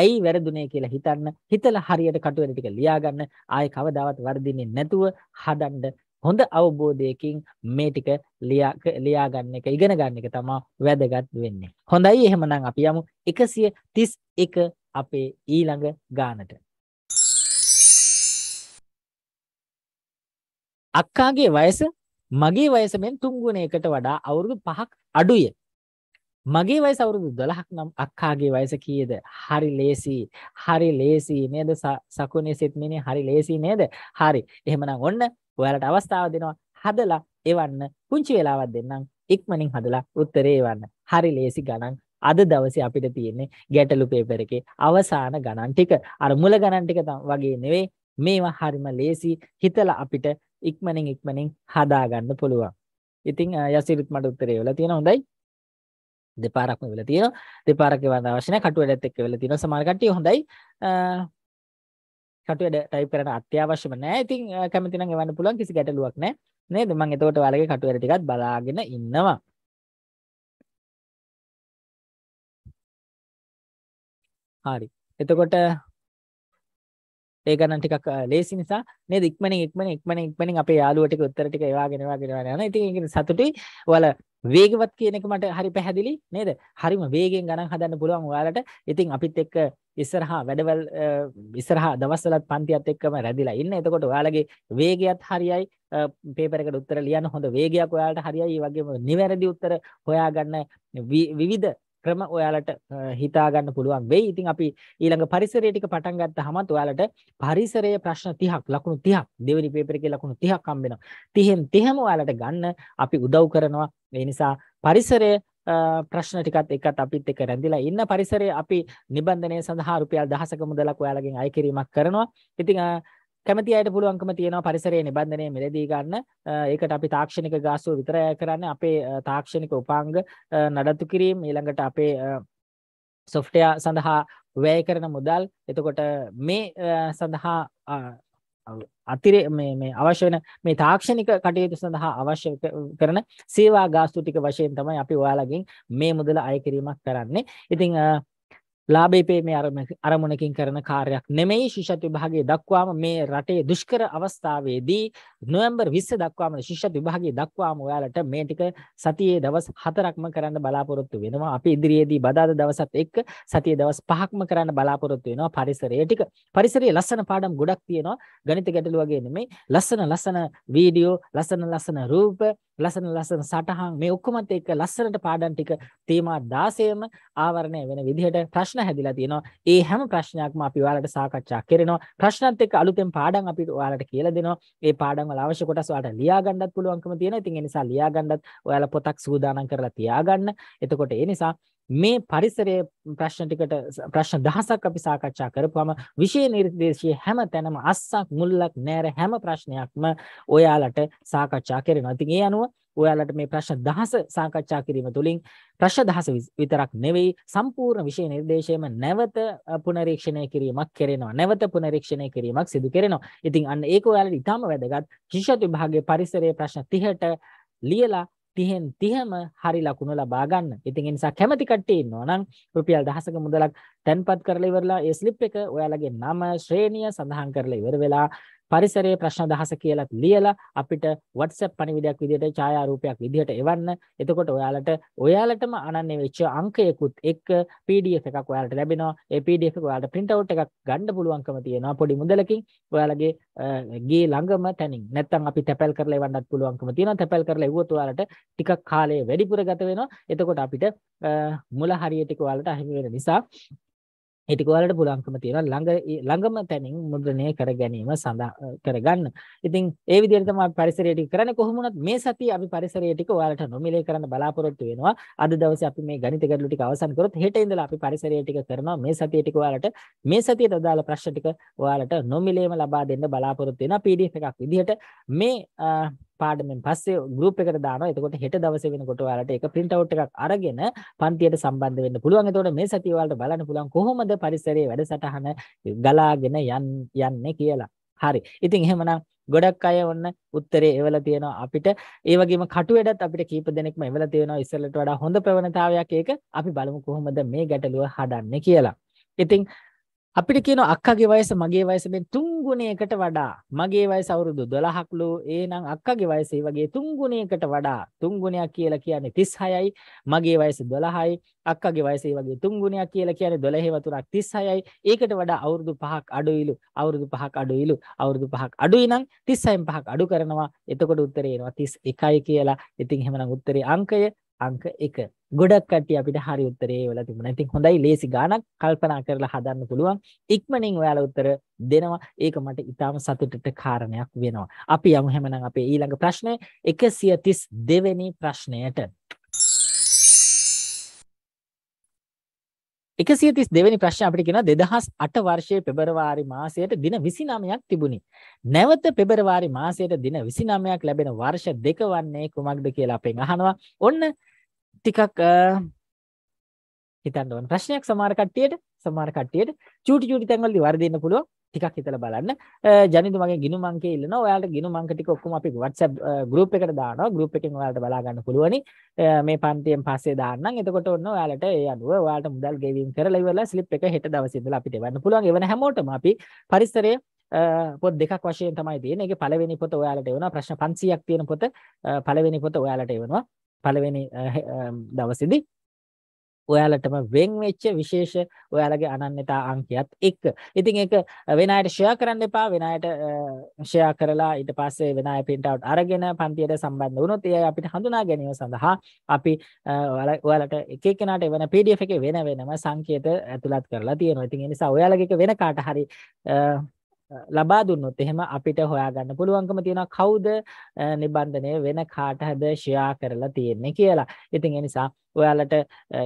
Speaker 2: ඇයි වැරදුනේ කියලා හිතන්න. හිතලා හරියට කටුවැල ටික ලියා ගන්න. ආයේ කවදාවත් වර්ධින්නේ නැතුව හදන්න හොඳ අවබෝධයකින් මේ ටික ලියා ලියා ගන්න එක ඉගෙන ගන්න එක තමයි වැදගත් වෙන්නේ. හොඳයි එහෙමනම් අපි යමු 131 අපේ ඊළඟ ගානට. අක්කාගේ වයස මගේ වයස මෙන් තුන් ගුණයකට වඩා අවුරුදු 5ක් අඩුය. මගේ වයස අවුරුදු 12ක් නම් අක්කාගේ වයස කීයද? හරි ලේසි. හරි ලේසි නේද? සකුනේ සෙත්මිනේ හරි ලේසි නේද? හරි. එහෙමනම් ඔන්න ඔයාලට අවස්ථාව දෙනවා. හදලා එවන්න. පුංචි වෙලාවක් දෙන්නම්. ඉක්මනින් හදලා උත්තරේ එවන්න. හරි ලේසි ගණන් අද දවසේ අපිට තියෙන්නේ ගැටලු පේපර් එකේ අවසාන ගණන් ටික. අර මුල ගණන් ටික වගේ නෙවෙයි. මේවා හරිම ලේසි. හිතලා අපිට ඉක්මනින් ඉක්මනින් හදා ගන්න පුළුවන්. ඉතින් යසිරිත් මට උත්තරේ වෙලා තියෙන හොඳයි. දෙපාරක්ම වෙලා තියෙනවා. දෙපාරක් ගෙවන්න අවශ්‍ය නැහැ. කටු වැඩත් එක්ක වෙලා තියෙනවා. සමහර කට්ටිය හොඳයි. කටු වැඩ ටයිප් කරන්න අත්‍යවශ්‍යම නැහැ. ඉතින් කැමති නම් එවන්න පුළුවන් කිසි ගැටලුවක් නැහැ. නේද? මම එතකොට ඔයාලගේ කටු වැඩ ටිකත් බලාගෙන ඉන්නවා. හරි. එතකොට ඒ ගණන් ටිකක් ලේසි නිසා නේද ඉක්මනින් ඉක්මනින් ඉක්මනින් ඉක්මනින් අපේ යාළුවෝ ටික උත්තර ටික එවාගෙන එවාගෙන යනවා. ඉතින් ඒක සතුටුයි. ඔයාලා වේගවත් කියන එක මට හරි පැහැදිලි නේද? හරිම වේගෙන් ගණන් හදන්න පුළුවන් ඔයාලට. ඉතින් අපිත් එක්ක ඉස්සරහා වැඩවල ඉස්සරහා දවස්වලත් පන්තියත් එක්කම රැඳිලා ඉන්න. එතකොට ඔයාලගේ වේගයත් හරියයි. පේපර් එකට උත්තර ලියන්න හොඳ වේගයක් ඔයාලට හරියයි. ඒ වගේම නිවැරදි උත්තර හොයාගන්න විවිධ ක්‍රම ඔයාලට හිතා ගන්න පුළුවන් වෙයි. ඉතින් අපි ඊළඟ පරිසරය ටික පටන් ගත්තාමත් ඔයාලට පරිසරයේ ප්‍රශ්න 30ක් ලකුණු 30ක් දෙවෙනි පේපර් එකේ ලකුණු 30ක් හම්බ වෙනවා. 30න් 30ම ඔයාලට ගන්න අපි උදව් කරනවා. ඒ නිසා පරිසරයේ ප්‍රශ්න ටිකත් එක්කත් අපිත් එක්ක රැඳිලා ඉන්න පරිසරයේ අපි නිබන්ධනය සඳහා රුපියල් දහසක මුදලක් ඔයාලගෙන් අය කිරීමක් කරනවා. ඉතින් කැමති අයට පුළුවන්කම තියෙනවා පරිසරයේ නිබන්ධනය මිලදී ගන්න. ඒකට අපි තාක්ෂණික ගාස්තුව විතරය කරන්නේ. අපේ තාක්ෂණික උපාංග නඩත්තු කිරීම ඊළඟට අපේ සොෆ්ට්වෙයාර් සඳහා වැය කරන මුදල්. එතකොට මේ සඳහා අතිරේ මේ මේ අවශ්‍ය වෙන මේ තාක්ෂණික කටයුතු සඳහා අවශ්‍ය කරන සේවා ගාස්තු ටික වශයෙන් තමයි අපි ඔයාලගෙන් මේ මුදල අය කිරීමක් කරන්නේ. ඉතින් ලාභේ පේමේ අරමුණකින් කරන කාර්යයක් නෙමෙයි ශිෂ්‍යත් විභාගයේ දක්වාම මේ රටේ දුෂ්කර අවස්ථාවේදී නොවැම්බර් 20 දක්වාම ශිෂ්‍යත් විභාගයේ දක්වාම ඔයාලට මේ ටික සතියේ දවස් 4ක්ම කරන්න බලාපොරොත්තු වෙනවා. අපි ඉදිරියේදී බදාදා දවසත් එක්ක සතියේ දවස් 5ක්ම කරන්න බලාපොරොත්තු වෙනවා පරිසරය ටික. පරිසරයේ ලස්සන පාඩම් ගොඩක් තියෙනවා. ගණිත ගැටලු වගේ නෙමෙයි. ලස්සන ලස්සන වීඩියෝ, ලස්සන ලස්සන රූප ලස්සන ලස්සන සටහන් මේ ඔක්කොමත් එක්ක ලස්සනට පාඩම් ටික තේමා 16ම ආවරණය වෙන විදිහට ප්‍රශ්න හැදිලා තියෙනවා. ඒ හැම ප්‍රශ්නයක්ම අපි ඔයාලට සාකච්ඡා කරනවා. ප්‍රශ්නත් එක්ක අලුතෙන් පාඩම් අපි ඔයාලට කියලා දෙනවා. ඒ පාඩම් වල අවශ්‍ය කොටස් ඔයාලට ලියා ගන්නත් පුළුවන්කම තියෙනවා. ඉතින් ඒ නිසා ලියා ගන්නත් ඔයාලා පොතක් සූදානම් කරලා තියාගන්න. එතකොට ඒ නිසා මේ පරිසරයේ ප්‍රශ්න ටිකට ප්‍රශ්න දහසක් අපි සාකච්ඡා කරපුවම විෂය නිර්දේශයේ හැම තැනම අස්සක් මුල්ලක් නැර හැම ප්‍රශ්නයක්ම ඔයාලට සාකච්ඡා කරනවා. ඉතින් ඒ අනුව ඔයාලට මේ ප්‍රශ්න දහස සාකච්ඡා කිරීම තුළින් ප්‍රශ්න දහස විතරක් නෙවෙයි සම්පූර්ණ විෂය නිර්දේශයම නැවත පුනරීක්ෂණය කිරීමක් කරනවා. නැවත පුනරීක්ෂණය කිරීමක් සිදු කරනවා. ඉතින් අන්න ඒක ඔයාලට ඉතාම වැදගත්. ශිෂ්‍යත් විභාගයේ පරිසරයේ ප්‍රශ්න 30ට ලියලා 30න් 30ම හරි ලකුණු ලබා ගන්න. ඉතින් ඒ නිසා කැමති කට්ටිය ඉන්නවා නම් රුපියල් දහසක මුදලක් තැන්පත් කරලා ඉවරලා ඒ ස්ලිප් එක ඔයාලගේ නම, ශ්‍රේණිය සඳහන් කරලා ඉවර වෙලා පරිසරයේ ප්‍රශ්න දහස කියලා ලියලා අපිට WhatsApp පණිවිඩයක් විදිහට ඡායාරූපයක් විදිහට එවන්න. එතකොට ඔයාලට ඔයාලටම අනන්‍ය වෙච්ච අංකයකුත් එක්ක PDF එකක් ඔයාලට ලැබෙනවා. ඒ PDF එක ඔයාලට print out එකක් ගන්න පුළුවන්කම තියෙනවා පොඩි මුදලකින්. ඔයාලගේ ගේ ළඟම තැනින්. නැත්නම් අපි තැපැල් කරලා එවන්නත් පුළුවන්කම තියෙනවා. තැපැල් කරලා එවුවොත් ඔයාලට ටිකක් කාලය වැඩිපුර ගත වෙනවා. එතකොට අපිට මුල හරියට ටික ඔයාලට අහිමි වෙන නිසා හිටිකවලට පුළුවන්කම තියෙනවා ළඟ ළඟම තැනින් මුද්‍රණය කර ගැනීම සඳහා කරගන්න. ඉතින් ඒ විදිහට තමයි අපි පරිසරය ටික කරන්නේ කොහොම වුණත් මේ සතිය අපි පරිසරය ටික ඔයාලට නොමිලේ කරන්න බලාපොරොත්තු වෙනවා. අද දවසේ අපි මේ ගණිත ගැටලු ටික අවසන් කරොත් හෙට ඉඳලා අපි පරිසරය ටික කරනවා. මේ සතිය ටික ඔයාලට මේ සතියට අදාළ ප්‍රශ්න ටික ඔයාලට නොමිලේම ලබා දෙන්න බලාපොරොත්තු වෙනවා PDF එකක් විදිහට මේ පාඩමෙන් පස්සේ ගෲප් එකට දානවා. එතකොට හෙට දවසේ වෙනකොට ඔයාලට ඒක print out එකක් අරගෙන පන්තියට සම්බන්ධ වෙන්න පුළුවන්. එතකොට මේ සතිය ඔයාලට බලන්න පුළුවන් කොහොමද පරිසරයේ වැඩසටහන ගලාගෙන යන්නේ කියලා. හරි. ඉතින් එහෙමනම් ගොඩක් අය ඔන්න උත්තරේ එවලා තියෙනවා අපිට. ඒ වගේම කටුවේඩත් අපිට කීප දෙනෙක්ම එවලා තියෙනවා ඉස්සෙල්ලට වඩා හොඳ ප්‍රවණතාවයක් ඒක. අපි බලමු කොහොමද මේ ගැටලුව හදන්නේ කියලා. ඉතින් අපිට කියන අක්කගේ වයස මගේ වයසෙන් තුන් ගුණයකට වඩා මගේ වයස අවුරුදු 12ක් ලෝ එහෙනම් අක්කගේ වයස ඒ වගේ තුන් ගුණයකට වඩා තුන් ගුණයක් කියලා කියන්නේ 36යි මගේ වයස 12යි අක්කගේ වයස ඒ වගේ තුන් ගුණයක් කියලා කියන්නේ 12 වතුරක් 36යි ඒකට වඩා අවුරුදු 5ක් අඩුයිලු අවුරුදු 5ක් අඩුයිලු අවුරුදු 5ක් අඩුයි නම් 36න් 5ක් අඩු කරනවා එතකොට උත්තරේ එනවා 31යි කියලා ඉතින් එහෙමනම් උත්තරේ අංකය අංක 1. ගොඩක් කට්ටිය අපිට හරි උත්තරේ වල තිබුණා. ඉතින් හොඳයි ලේසි ගානක් කල්පනා කරලා හදන්න පුළුවන්. ඉක්මනින් ඔයාලා උත්තර දෙනවා. ඒක මට ඊටාම සතුටට කාරණයක් වෙනවා. අපි යමු හැමනම් අපේ ඊළඟ ප්‍රශ්නය 132 වෙනි ප්‍රශ්නයට. 132 වෙනි ප්‍රශ්නේ අපිට කියනවා 2008 වර්ෂයේ පෙබරවාරි මාසයට දින 29ක් තිබුණි. නැවත පෙබරවාරි මාසයට දින 29ක් ලැබෙන වර්ෂ දෙක වන්නේ කුමක්ද කියලා අපෙන් අහනවා. ඔන්න ටිකක් හිතන්න ඕන ප්‍රශ්නයක් සමහර කට්ටියට සමහර කට්ටියට චූටි චූටි තැන්වලදී වර්ධින්න පුළුවන් ටිකක් හිතලා බලන්න ජනිදු මගේ ගිණුම් අංකය ඉල්ලනවා ඔයාලට ගිණුම් අංක ටික ඔක්කොම අපි WhatsApp group එකට දානවා group එකෙන් ඔයාලට බලා ගන්න පුළුවනි මේ පන්තියෙන් පස්සේ දාන්නම් එතකොට ඔන්න ඔයාලට ඒ අනුව ඔයාලට මුදල් ගෙවීම් කරලා ඉවරලා slip එක හෙට දවසේ ඉඳලා අපිට එවන්න පුළුවන් එවන හැමෝටම අපි පරිසරයේ පොත් දෙකක් වශයෙන් තමයි තියෙන්නේ. ඒකේ පළවෙනි පොත ඔයාලට එවනවා ප්‍රශ්න 500ක් තියෙන පොත පළවෙනි පොත ඔයාලට එවනවා. පළවෙනි දවසේදී ඔයාලටම වෙන් වෙච්ච විශේෂ ඔයාලගේ අනන්‍යතා අංකයත් එක්ක. ඉතින් ඒක වෙන අයට ෂෙයා කරන්න එපා. වෙන අයට ෂෙයා කරලා ඊට පස්සේ වෙන අය print out අරගෙන පන්තියට සම්බන්ධ වුණොත් ඒ අපිට හඳුනා ගැනීම සඳහා අපි ඔයාලට එක එක්කෙනාට වෙන PDF එකේ වෙන වෙනම සංකේත ඇතුළත් කරලා තියෙනවා. ඉතින් ඒ නිසා ඔයාලගේ වෙන කාට හරි ලබා දුන්නොත් එහෙම අපිට හොයාගන්න පුළුවන්කම තියෙනවා කවුද නිබන්ධනය වෙන කාට හද ෂෙයා කරලා තියෙන්නේ කියලා. ඉතින් ඒ නිසා ඔයාලට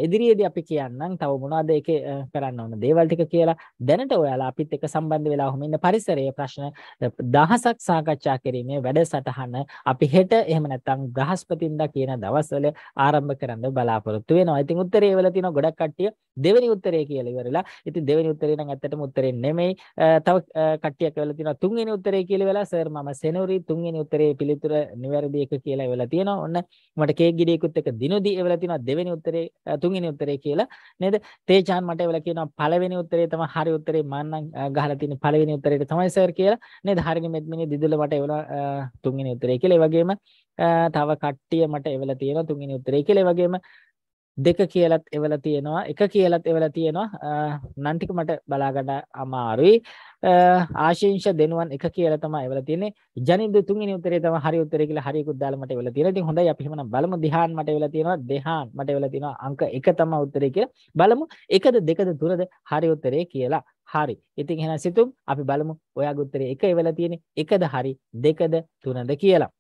Speaker 2: ඉදිරියේදී අපි කියන්නම් තව මොනවද ඒකේ කරන්න ඕන දේවල් ටික කියලා දැනට ඔයාලා අපිත් එක්ක සම්බන්ධ වෙලා ඔහොම ඉන්න පරිසරයේ ප්‍රශ්න දහසක් සාකච්ඡා කිරීමේ වැඩසටහන අපි හෙට එහෙම නැත්නම් බ්‍රහස්පතින්දා කියන දවස්වල ආරම්භ කරන්න බලාපොරොත්තු වෙනවා. ඉතින් උත්තරේ වල තියෙන ගොඩක් කට්ටිය දෙවෙනි උත්තරේ කියලා ඉවරලා. ඉතින් දෙවෙනි උත්තරේ නම් ඇත්තටම උත්තරේ නෙමෙයි. තව කට්ටියක් වෙලා තියෙනවා තුන්වෙනි උත්තරේ කියලා වෙලා සර් මම සෙනරි තුන්වෙනි උත්තරේ පිළිතුර නිවැරදි එක කියලා වෙලා තියෙනවා. ඔන්න මට කේක් ගෙඩියකුත් එක දිනුදී වෙලා තියෙනවා. දෙවෙනි උත්තරේ තුන්වෙනි උත්තරේ කියලා නේද තේජාන් මට වෙලා කියනවා පළවෙනි උත්තරේ තමයි හරි උත්තරේ මම නම් ගහලා තියෙන පළවෙනි උත්තරේට තමයි සර් කියලා නේද හරිනේ මෙත්මිනි දිදුල මට එවලා තුන්වෙනි උත්තරේ කියලා ඒ වගේම තව කට්ටිය මට එවලා තියෙනවා තුන්වෙනි උත්තරේ කියලා ඒ වගේම දෙක කියලත් එවලා තියෙනවා එක කියලත් එවලා තියෙනවා නන් ටික මට බලා ගන්න අමාරුයි ආශංෂ දෙනුවන් එක කියලා තමයි එවලා තියෙන්නේ. ජනින්දු තුන්වෙනි උත්තරේ තමයි හරි උත්තරේ කියලා හරියකුත් දාලා මට එවලා තියෙනවා. ඉතින් හොඳයි අපි එහෙමනම් බලමු දිහාන් මට එවලා තියෙනවා. දෙහාන් මට එවලා තියෙනවා. අංක 1 තමයි උත්තරේ කියලා. බලමු 1ද 2ද 3ද හරි උත්තරේ කියලා. හරි. ඉතින් එහෙනම් සිතුම් අපි බලමු ඔයාගේ උත්තරේ 1 එවලා තියෙන්නේ. 1ද හරි 2ද 3ද කියලා.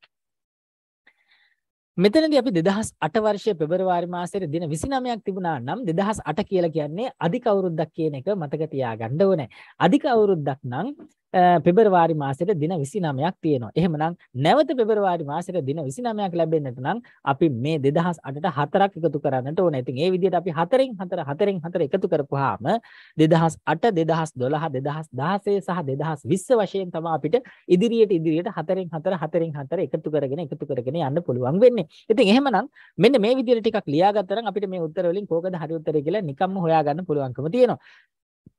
Speaker 2: මෙතනදී අපි 2008 වර්ෂයේ පෙබරවාරි මාසයේ දින 29ක් තිබුණා නම් 2008 කියලා කියන්නේ අධික අවුරුද්දක් කියන එක මතක තියාගන්න ඕනේ. අධික අවුරුද්දක් නම් පෙබරවාරි මාසෙට දින 29ක් තියෙනවා. එහෙමනම් නැවත පෙබරවාරි මාසෙට දින 29ක් ලැබෙන්නට නම් අපි මේ 2008ට හතරක් එකතු කරන්නට ඕනේ. ඉතින් ඒ විදිහට අපි හතරෙන් හතර හතරෙන් හතර එකතු කරපුවාම 2008 2012 2016 සහ 2020 වශයෙන් තමයි අපිට ඉදිරියට ඉදිරියට හතරෙන් හතර හතරෙන් හතර එකතු කරගෙන එකතු කරගෙන යන්න පුළුවන් වෙන්නේ. ඉතින් එහෙමනම් මෙන්න මේ විදිහට ටිකක් ලියාගත්තා නම් අපිට මේ උත්තර වලින් කෝකද හරි උත්තරේ කියලා නිකම්ම හොයාගන්න පුළුවන්කම තියෙනවා.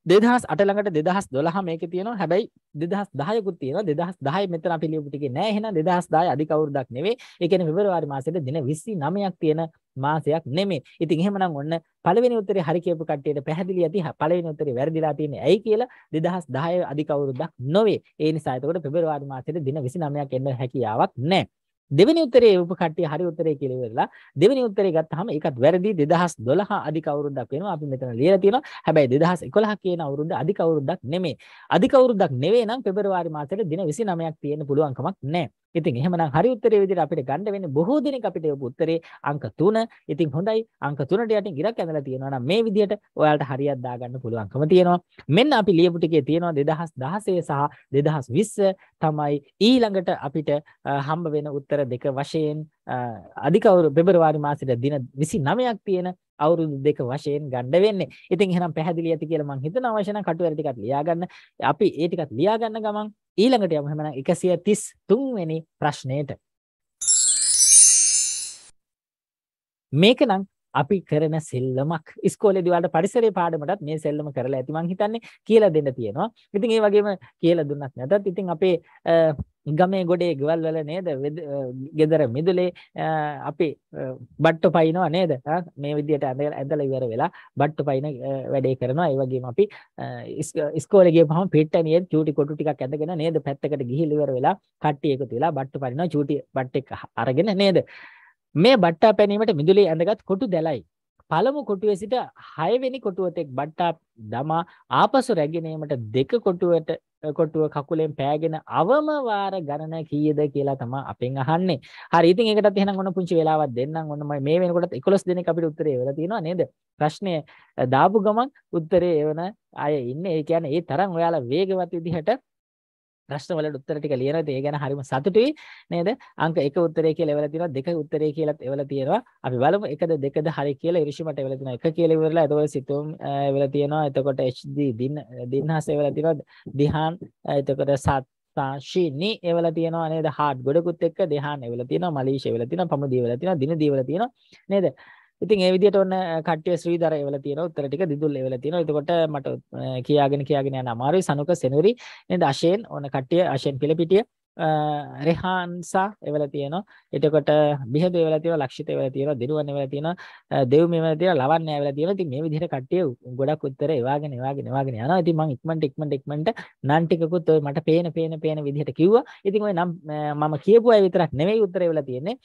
Speaker 2: දෙදහස් අටළඟට දෙදහස් දොළහ මේක තියෙනවා හැබැයි දෙදහස් දායකුත් තියෙනවා දෙදහස් දාය මෙතන අපි ලියපු ටිකේ නෑ එහෙනම් දෙදහස් දාය අධික අවුරුද්දක් නෙවෙයි ඒ කියන්නේ පෙබරවාරි මාසයේ දින 29ක් තියෙන මාසයක් නෙමෙයි. ඉතින් එහෙමනම් ඔන්න පළවෙනි උත්තරේ හරි කියපු කට්ටියට පැහැදිලි ඇති පළවෙනි උත්තරේ වැරදිලා තියෙන්නේ ඇයි කියලා 2010 අධික අවුරුද්දක් නොවේ. ඒ නිසා එතකොට පෙබරවාරි මාසයේ දින 29ක් එන්න හැකියාවක් නැහැ. දෙවෙනි උත්තරේ උපකට්ටිය හරි උත්තරේ කියලා ඉවරලා දෙවෙනි උත්තරේ ගත්තාම ඒකත් වැරදි 2012 අධික අවුරුද්දක් වෙනවා අපි මෙතන ලියලා තියෙනවා හැබැයි 2011 කියන අවුරුද්ද අධික අවුරුද්දක් නෙමෙයි අධික අවුරුද්දක් නෙවෙයි නම් පෙබරවාරි මාසයේ දින 29ක් තියෙන්න පුළුවන් කමක් නැහැ ඉතින් එහෙමනම් හරි උත්තරේ විදිහට අපිට ගන්න වෙන්නේ බොහෝ දෙනෙක් අපිට යොපු උත්තරේ අංක 3. ඉතින් හොඳයි අංක 3ට යටින් ඉරක් ඇඳලා තියෙනවා නම් මේ විදිහට ඔයාලට හරියක් දාගන්න පුළුවන්කම තියෙනවා. මෙන්න අපි ලියපු ටිකේ තියෙනවා 2016 සහ 2020 තමයි ඊළඟට අපිට හම්බ වෙන උත්තර දෙක වශයෙන් අධික අවුරුදු පෙබරවාරි මාසෙට දින 29ක් තියෙන අවුරුදු දෙක වශයෙන් ගන්න වෙන්නේ. ඉතින් එහෙනම් පැහැදිලි ඇති කියලා මම හිතනවා අවශ්‍ය නම් කටුවැල ටිකක් ලියා ගන්න. අපි ඒ ටිකත් ලියා ගන්න ගමන් ඊළඟට යමු එහෙනම් 133 වෙනි ප්‍රශ්නයට. මේකනම් අපි කරන සෙල්ලමක් ඉස්කෝලේ දිවාලට පරිසරයේ පාඩමටත් මේ සෙල්ලම කරලා ඇති මං හිතන්නේ කියලා දෙන්න තියෙනවා. ඉතින් ඒ වගේම කියලා දුන්නත් නැතත් ඉතින් අපේ ගමේ ගොඩේ ගෙවල් වල නේද ගෙදර මිදුලේ අපි බට්ටු පයින්නවා නේද මේ විදියට ඇඳලා ඉවර වෙලා බට්ටු පයින් වැඩේ කරනවා ඒ වගේම අපි ඉස්කෝලේ ගියපහම පිට්ටනියෙන් චූටි කොටු ටිකක් ඇඳගෙන නේද පැත්තකට ගිහිල්ලා ඉවර වෙලා කට්ටිය එකතු වෙලා බට්ටු පනිනවා චූටි බට් එක අරගෙන නේද මේ බට්ටා පැනීමට මිදුලේ ඇඳගත් කොටු දැලයි. පළමු කොටුවේ සිට 6 වෙනි කොටුවතෙක් බට්ටා දමා ආපසු රැගෙනීමට දෙක කොටුවට කොටුව කකුලෙන් පෑගෙන අවම වාර ගණන කීයද කියලා තමයි අපෙන් අහන්නේ. හරි ඉතින් ඒකටත් එහෙනම් ඔන්න පුංචි වෙලාවක් දෙන්නම් ඔන්න මේ වෙනකොටත් 11 දෙනෙක් අපිට උත්තරේ එවලා තියෙනවා නේද? ප්‍රශ්නය දාපු ගමන් උත්තරේ එවන අය ඉන්නේ. ඒ කියන්නේ ඒ තරම් ඔයාලා වේගවත් විදිහට ප්‍රශ්න වලට උත්තර ටික ලියනවා. ඉතින් ඒ ගැන හරිම සතුටුයි නේද? අංක 1 උත්තරේ කියලා එවලා තියෙනවා. 2 උත්තරේ කියලාත් එවලා තියෙනවා. අපි බලමු 1ද 2ද හරි කියලා ඉරිෂිමට එවලා තියෙනවා. 1 කියලා ඉවරලා එතකොට සිතුම් එවලා තියෙනවා. එතකොට HD දින දින්හස එවලා තියෙනවා. දිහාන් එතකොට සත් ශිනි එවලා තියෙනවා නේද හાર્ඩ් ගොඩකුත් එක්ක දෙහාන් එවලා තියෙනවා මලීෂ් එවලා තියෙනවා පමුදි එවලා තියෙනවා දින දීවලා තියෙනවා නේද ඉතින් ඒ විදිහට ඔන්න කට්ටිය ශ්‍රීධර එවලා තියෙනවා උත්තර ටික දිදුල් එවලා තියෙනවා. එතකොට මට කියාගෙන කියාගෙන යන අමාරුයි සනුක සෙනුරි නේද අශේන් ඔන්න කට්ටිය අශේන් පිළපිටිය රෙහාන්සා එවල තියෙනවා. එතකොට බිහදු එවල තියෙනවා, ලක්ෂිත එවල තියෙනවා, දිරුවන් එවල තියෙනවා, දෙව් මෙවල තියෙනවා, ලවන්‍ය එවල තියෙනවා. ඉතින් මේ විදිහට කට්ටිය ගොඩක් උත්තර එවාගෙන එවාගෙන එවාගෙන යනවා. ඉතින් මම ඉක්මනට ඉක්මනට ඉක්මනට නන් ටිකකුත් ඔය මට පේන පේන පේන විදිහට කිව්වා. ඉතින් ඔය නම් මම කියපු අය විතරක් නෙවෙයි උත්තර එවල තියෙන්නේ.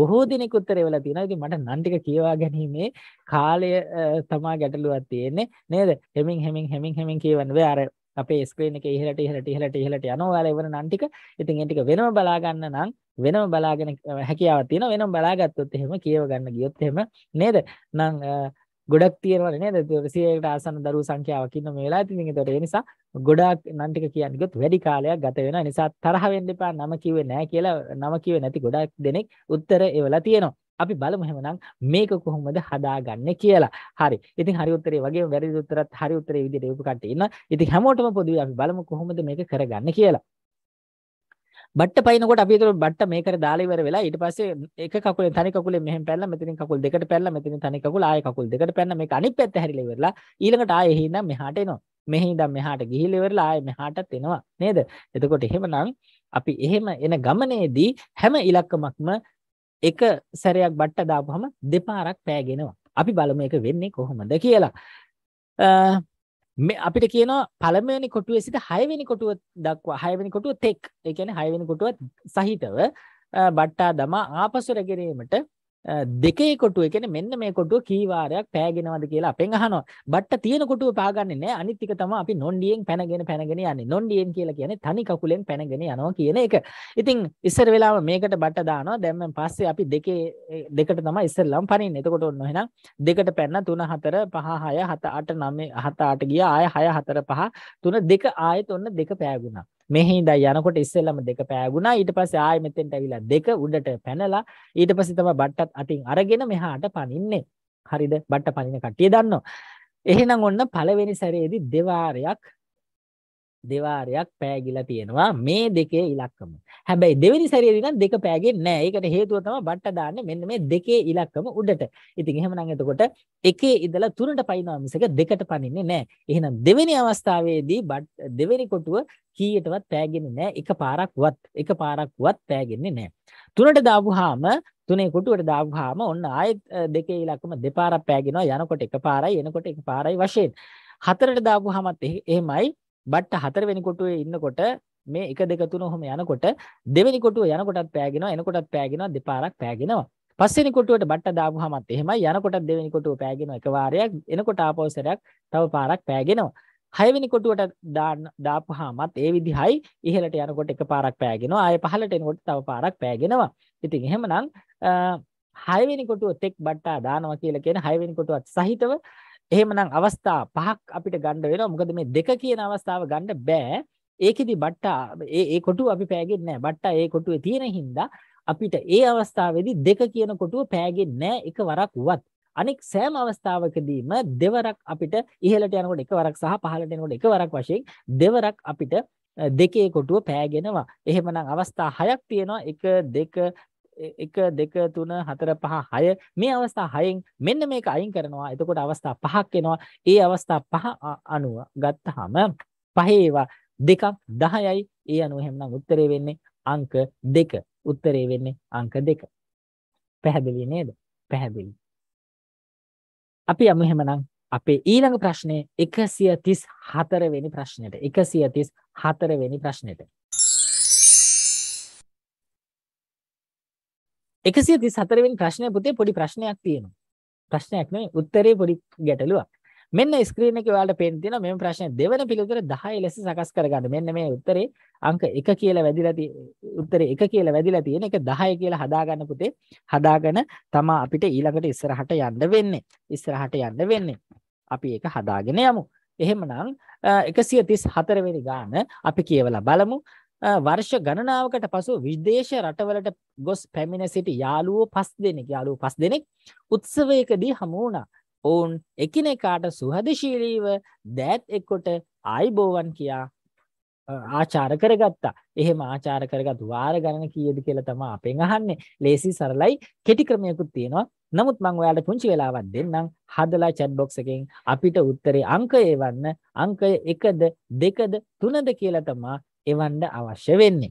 Speaker 2: බොහෝ දෙනෙක් උත්තර එවල තියෙනවා. ඉතින් මට නන් ටික කියවා ගැනීමේ කාලය තමා ගැටලුවක් තියෙන්නේ. නේද? හෙමින් හෙමින් හෙමින් හෙමින් කියවන්නේ. අර අපේ ස්ක්‍රීන් එකේ ඉහළට ඉහළට ඉහළට ඉහළට යනවා ඔයාලා එවන නම් ටික. ඉතින් ඒ ටික වෙනම බලා ගන්න නම් වෙනම බලාගෙන හැකියාවක් තියෙනවා. වෙනම බලාගත්තොත් එහෙම කියව ගන්න ගියොත් එහෙම නේද? නම් ගොඩක් තියෙනවනේ නේද? ඒතකොට 100කට ආසන්න දරුවෝ සංඛ්‍යාවක් ඉන්න මේ වෙලාවේ ඉතින් ඒතකොට ඒ නිසා ගොඩාක් නම් ටික කියන්නේ ගොත් වැඩි කාලයක් ගත වෙනවා. නිසා තරහ වෙන්න එපා නම කිව්වේ නැහැ කියලා නම කිව්වේ නැති ගොඩක් දෙනෙක් උත්තර එවලා තියෙනවා. අපි බලමු එහෙමනම් මේක කොහොමද හදාගන්නේ කියලා. හරි. ඉතින් හරි උත්තරේ වගේම වැරදි උත්තරත් හරි උත්තරේ විදිහට එවපු කට්ටිය ඉන්නවා. ඉතින් හැමෝටම පොදුවේ අපි බලමු කොහොමද මේක කරගන්නේ කියලා. බට්ට පයින්නකොට අපි ඒතර බට්ට මේකට දාලා ඉවර වෙලා ඊට පස්සේ එක කකුලෙන් තනි කකුලෙන් මෙහෙම පැනලා මෙතනින් කකුල් දෙකට පැනලා මෙතනින් තනි කකුල ආයෙ කකුල් දෙකට පැනලා මේක අනිත් පැත්ත හැරිලා ඉවරලා ඊළඟට ආයෙ එහි ඉඳන් මෙහාට එනවා මෙහි ඉඳන් මෙහාට ගිහිල්ලා ඉවරලා ආයෙ මෙහාටත් එනවා නේද එතකොට එහෙමනම් අපි එහෙම එන ගමනේදී හැම ඉලක්කමක්ම එක සැරයක් බට්ට දාපුවම දෙපාරක් පෑගෙනවා අපි බලමු ඒක වෙන්නේ කොහොමද කියලා මේ අපිට කියනවා පළමවෙනි කොටුවේ සිට හයවෙනි කොටුව දක්වා හයවෙනි කොටුව තෙක් ඒ කියන්නේ හයවෙනි කොටුවත් සහිතව බට්ටා දමා ආපසු රැගෙන දෙකේ කොටුව කියන්නේ මෙන්න මේ කොටුව කී වාරයක් පෑගෙනවද කියලා අපෙන් අහනවා. බට්ට තියෙන කොටුව පාගන්නේ නැහැ. අනිත් එක තමයි අපි නොන්ඩියෙන් පැනගෙන පැනගෙන යන්නේ. නොන්ඩියෙන් කියලා කියන්නේ තනි කකුලෙන් පැනගෙන යනවා කියන එක. ඉතින් ඉස්සර වෙලාව මේකට බට්ට දානවා. දැන් පස්සේ අපි දෙකේ දෙකට තමයි ඉස්සෙල්ලාම පනින්නේ. එතකොට ඔන්න එහෙනම් දෙකට පැන්න 3 4 5 6 7 8 9 7 8 ගියා. ආය 6 4 5 3 2 ආයෙත් ඔන්න දෙක පෑගුණා. මෙහි ඉඳන් යනකොට ඉස්සෙල්ලම දෙක පෑගුණා ඊට පස්සේ ආයෙ මෙතෙන්ට ඇවිල්ලා දෙක උඩට පැනලා ඊට පස්සේ තමයි බට්ටත් අතින් අරගෙන මෙහාට පනින්නේ හරිද බට්ට පනින කට්ටිය දන්නවා එහෙනම් ඔන්න පළවෙනි සැරේදී දෙවාරයක් දෙවාරයක් පෑගිලා තියෙනවා මේ දෙකේ ඉලක්කම. හැබැයි දෙවෙනි සැරේදී නම් දෙක පෑගෙන්නේ නැහැ. ඒකට හේතුව තමයි බට්ට දාන්නේ මෙන්න මේ දෙකේ ඉලක්කම උඩට. ඉතින් එහෙමනම් එතකොට එකේ ඉඳලා තුනට පයින්නවා මිසක දෙකට පනින්නේ නැහැ. එහෙනම් දෙවෙනි අවස්ථාවේදී බට් දෙවෙනි කොටුව කීයටවත් පෑගෙන්නේ නැහැ. එක පාරක්වත් එක පාරක්වත් පෑගෙන්නේ නැහැ. තුනට දාපුවාම තුනේ කොටුවට දාපුවාම ඔන්න ආයෙත් දෙකේ ඉලක්කම දෙපාරක් පෑගෙනවා. යනකොට එක පාරයි එනකොට එක පාරයි වශයෙන්. හතරට දාපුවාමත් එහෙමයි බට්ට හතරවෙනි කොටුවේ ඉන්නකොට මේ 1 2 3 ඔහොම යනකොට දෙවෙනි කොටුව යනකොටත් පෑගෙනවා එනකොටත් පෑගෙනවා දෙපාරක් පෑගෙනවා පස්වෙනි කොටුවට බට්ට දාපුවාමත් එහෙමයි යනකොටත් දෙවෙනි කොටුව පෑගෙනවා එක වාරයක් එනකොට ආපෞසරයක් තව පාරක් පෑගෙනවා හයවෙනි කොටුවට දාන්න දාපුවාමත් ඒ විදිහයි ඉහළට යනකොට එක පාරක් පෑගෙනවා ආයෙ පහළට එනකොට තව පාරක් පෑගෙනවා ඉතින් එහෙමනම් හයවෙනි කොටුව තෙක් බට්ටා දානවා කියලා කියන හයවෙනි කොටුවත් සහිතව එහෙමනම් අවස්ථා පහක් අපිට ගන්න වෙනවා. මොකද මේ දෙක කියන අවස්ථාව ගන්න බෑ. ඒකෙදි බට්ටා ඒ ඒ කොටුව අපි පෑගෙන්නේ නැහැ. බට්ටා ඒ කොටුවේ තියෙන හින්දා අපිට ඒ අවස්ථාවේදී දෙක කියන කොටුව පෑගෙන්නේ නැහැ එකවරක් වත්. අනෙක් සෑම අවස්ථාවකදීම දෙවරක් අපිට ඉහළට යනකොට එකවරක් සහ පහළට යනකොට එකවරක් වශයෙන් දෙවරක් අපිට දෙකේ කොටුව පෑගෙනවා. එහෙමනම් අවස්ථා හයක් තියෙනවා. 1 2 1 2 3 4 5 6 මේ අවස්ථා 6න් මෙන්න මේක අයින් කරනවා. එතකොට අවස්ථා පහක් එනවා. ඒ අවස්ථා පහ අනුව ගත්තාම පහේ ඒවා දෙකක් 10යි. ඒ අනුව එහෙනම් උත්තරේ වෙන්නේ අංක 2. උත්තරේ වෙන්නේ අංක 2. පැහැදිලි නේද? පැහැදිලි. අපි යමු එහෙමනම් අපේ ඊළඟ ප්‍රශ්නේ 134 වෙනි ප්‍රශ්නෙට. 134 වෙනි ප්‍රශ්නෙට. 134 වෙනි ප්‍රශ්නය පුතේ පොඩි ප්‍රශ්නයක් තියෙනවා. ප්‍රශ්නයක් නෙමෙයි උත්තරේ පොඩි ගැටලුවක්. මෙන්න ස්ක්‍රීන් එකේ ඔයාලට පේන තියෙනවා මේ ප්‍රශ්නේ දෙවන පිළිතුර 10 ලෙස සකස් කරගන්න. මෙන්න මේ උත්තරේ අංක 1 කියලා වැදිලා තියෙන උත්තරේ 1 කියලා වැදිලා තියෙන එක 10 කියලා හදාගන්න පුතේ. හදාගෙන තමයි අපිට ඊළඟට ඉස්සරහට යන්න වෙන්නේ. ඉස්සරහට යන්න වෙන්නේ. අපි ඒක හදාගෙන යමු. එහෙමනම් 134 වෙනි ගාන අපි කියවලා බලමු. වර්ෂ ගණනාවකට පසු විදේශ රටවලට ගොස් පැමිණ සිටි යාළුවෝ පස් දෙනෙක් යාළුවෝ පස් දෙනෙක් උත්සවයකදී හමු වුණා. ඔවුන් එකිනෙකාට සුහදශීලීව දෑත් එක්කොට ආයිබෝවන් කියා ආචාර කරගත්තා. එහෙම ආචාර කරගත් වාර ගණන කීයද කියලා තමයි අපෙන් අහන්නේ. ලේසි සරලයි කෙටි ක්‍රමයකුත් තියෙනවා. නමුත් මම ඔයාලට පුංචි වෙලාවක් දෙන්නම්. හදලා chat box එකෙන් අපිට උත්තරේ අංකය එවන්න. අංකය 1ද 2ද 3ද කියලා තමයි එවන්න අවශ්‍ය වෙන්නේ.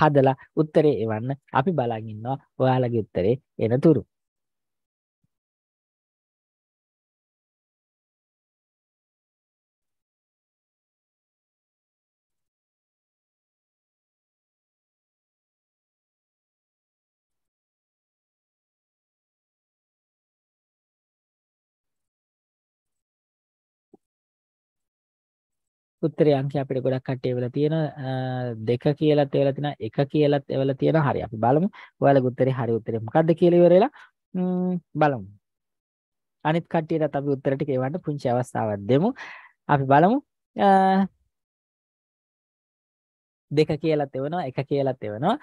Speaker 2: හදලා උත්තරේ එවන්න අපි බලන් ඉන්නවා ඔයාලගේ උත්තරේ එනතුරු. උත්තරේ අංකය අපිට ගොඩක් කට්ටිය වෙලා තියෙනවා දෙක කියලාත් වෙලා තියෙනවා එක කියලාත් වෙලා තියෙනවා හරි අපි බලමු ඔයාලගේ උත්තරේ හරි උත්තරේ මොකද්ද කියලා ඉවරලා බලමු අනිත් කට්ටියටත් අපි උත්තර ටික එවන්න පුංචි අවස්ථාවක් දෙමු අපි බලමු දෙක කියලාත් එවනවා එක කියලාත් එවනවා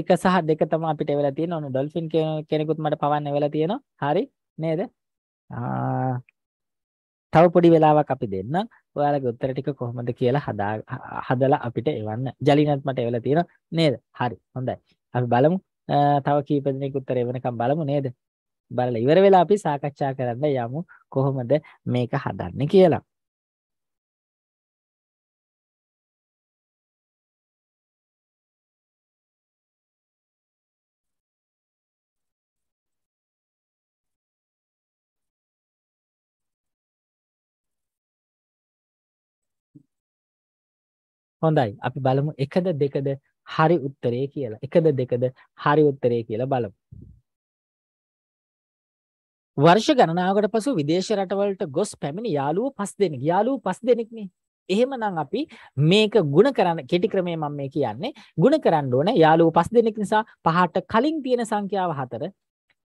Speaker 2: එක සහ දෙක තමයි අපිට වෙලා තියෙන ඔන්න ඩොල්ෆින් කෙනෙකුත් මට පවන්න වෙලා තියෙනවා හරි නේද තව පොඩි වෙලාවක් අපි දෙන්නම් ඔයාලගේ උත්තර ටික කොහොමද කියලා හදා හදලා අපිට එවන්න. ජලිනත් මට එවලා තියෙනවා නේද? හරි. හොඳයි. අපි බලමු. තව කීප දෙනෙක් උත්තර එවනකම් බලමු නේද? බලලා ඉවර වෙලා අපි සාකච්ඡා කරන්න යමු කොහොමද මේක හදන්නේ කියලා. හොඳයි. අපි බලමු 1ද 2ද හරි උත්තරේ කියලා. 1ද 2ද හරි උත්තරේ කියලා බලමු. වර්ෂ ගණනාවකට පසු විදේශ රටවලට ගොස් පැමිණි යාළුවෝ 5 දෙනෙක්. යාළුවෝ 5 දෙනෙක් නේ. එහෙමනම් අපි මේක ಗುಣ කරන්න කෙටි ක්‍රමයේ මම මේ කියන්නේ ಗುಣ කරන්න ඕන යාළුවෝ 5 දෙනෙක් නිසා පහට කලින් තියෙන සංඛ්‍යාව 4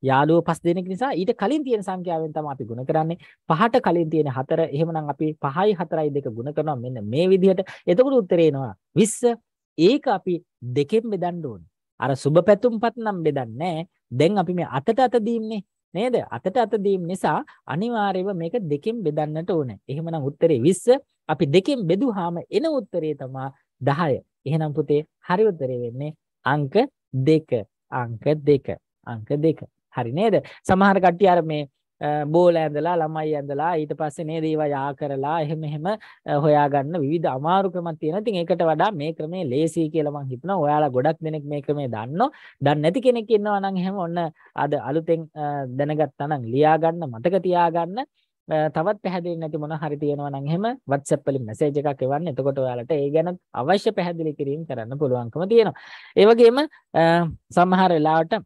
Speaker 2: යාළුවෝ පස් දෙනෙක් නිසා ඊට කලින් තියෙන සංඛ්‍යාවෙන් තමයි අපි ගුණ කරන්නේ. පහට කලින් තියෙන හතර එහෙමනම් අපි 5යි 4යි දෙක ගුණ කරනවා මෙන්න මේ විදිහට. එතකොට උත්තරේ එනවා 20. ඒක අපි දෙකෙන් බෙදන්න ඕනේ. අර සුබ පැතුම්පත් නම් බෙදන්නේ දැන් අපි මේ අතට අත දීන්නේ නේද? අතට අත දීම නිසා අනිවාර්යව මේක දෙකෙන් බෙදන්නට ඕනේ. එහෙමනම් උත්තරේ 20. අපි දෙකෙන් බෙදුවාම එන උත්තරේ තමයි 10. එහෙනම් පුතේ හරි උත්තරේ වෙන්නේ අංක 2. අංක 2. අංක 2. හරි නේද සමහර කට්ටිය අර මේ බෝල ඇඳලා ළමයි ඇඳලා ඊට පස්සේ නේද ඒවා යා කරලා එහෙම එහෙම හොයාගන්න විවිධ අමාරු ක්‍රමත් තියෙනවා. ඉතින් ඒකට වඩා මේ ක්‍රමේ ලේසි කියලා මම හිතනවා. ඔයාලා ගොඩක් දෙනෙක් මේ ක්‍රමේ දන්නෝ. දන්නේ නැති කෙනෙක් ඉන්නවා නම් එහෙම ඔන්න අද අලුතෙන් දැනගත්තා නම් ලියා ගන්න, මතක තියාගන්න. තවත් පැහැදිලි නැති මොන හරි තියෙනවා නම් එහෙම WhatsApp වලින් message එකක් එවන්න. එතකොට ඔයාලට ඒ ගැන අවශ්‍ය පැහැදිලි කිරීම කරන්න පුළුවන්කම තියෙනවා. ඒ වගේම සමහර වෙලාවට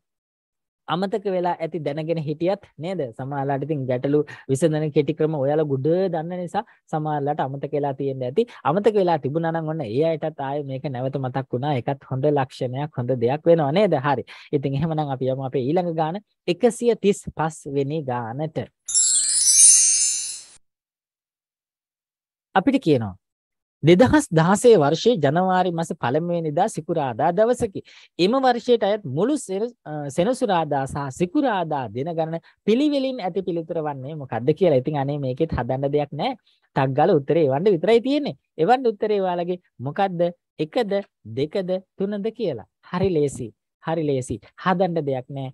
Speaker 2: අමතක වෙලා ඇති දැනගෙන හිටියත් නේද? සමහරලාට ඉතින් ගැටලු විසඳන කෙටි ක්‍රම ඔයාලා ගොඩ දන්න නිසා සමහරලාට අමතක වෙලා තියෙන්න ඇති. අමතක වෙලා තිබුණා නම් ඔන්න ඒ අයටත් ආයේ මේක නැවත මතක් වුණා. ඒකත් හොඳ ලක්ෂණයක්, හොඳ දෙයක් වෙනවා නේද? හරි. ඉතින් එහෙමනම් අපි යමු අපේ ඊළඟ ගාන 135 වෙනි ගානට. අපිට කියනවා 2016 වර්ෂයේ ජනවාරි මාස පළමුවෙනිදා සිකුරාදා දවසකි. එම වර්ෂයට අයත් මුළු සෙනසුරාදා සහ සිකුරාදා දින ගණන පිළිවෙලින් ඇති පිළිතුර වන්නේ මොකද්ද කියලා. ඉතින් අනේ මේකෙත් හදන්න දෙයක් නැහැ. තක්ගාල උත්තරේ එවන්න විතරයි තියෙන්නේ. එවන්න උත්තරේ ඔයාලගේ මොකද්ද? 1ද 2ද 3ද කියලා. හරි ලේසි. හරි ලේසි. හදන්න දෙයක් නැහැ.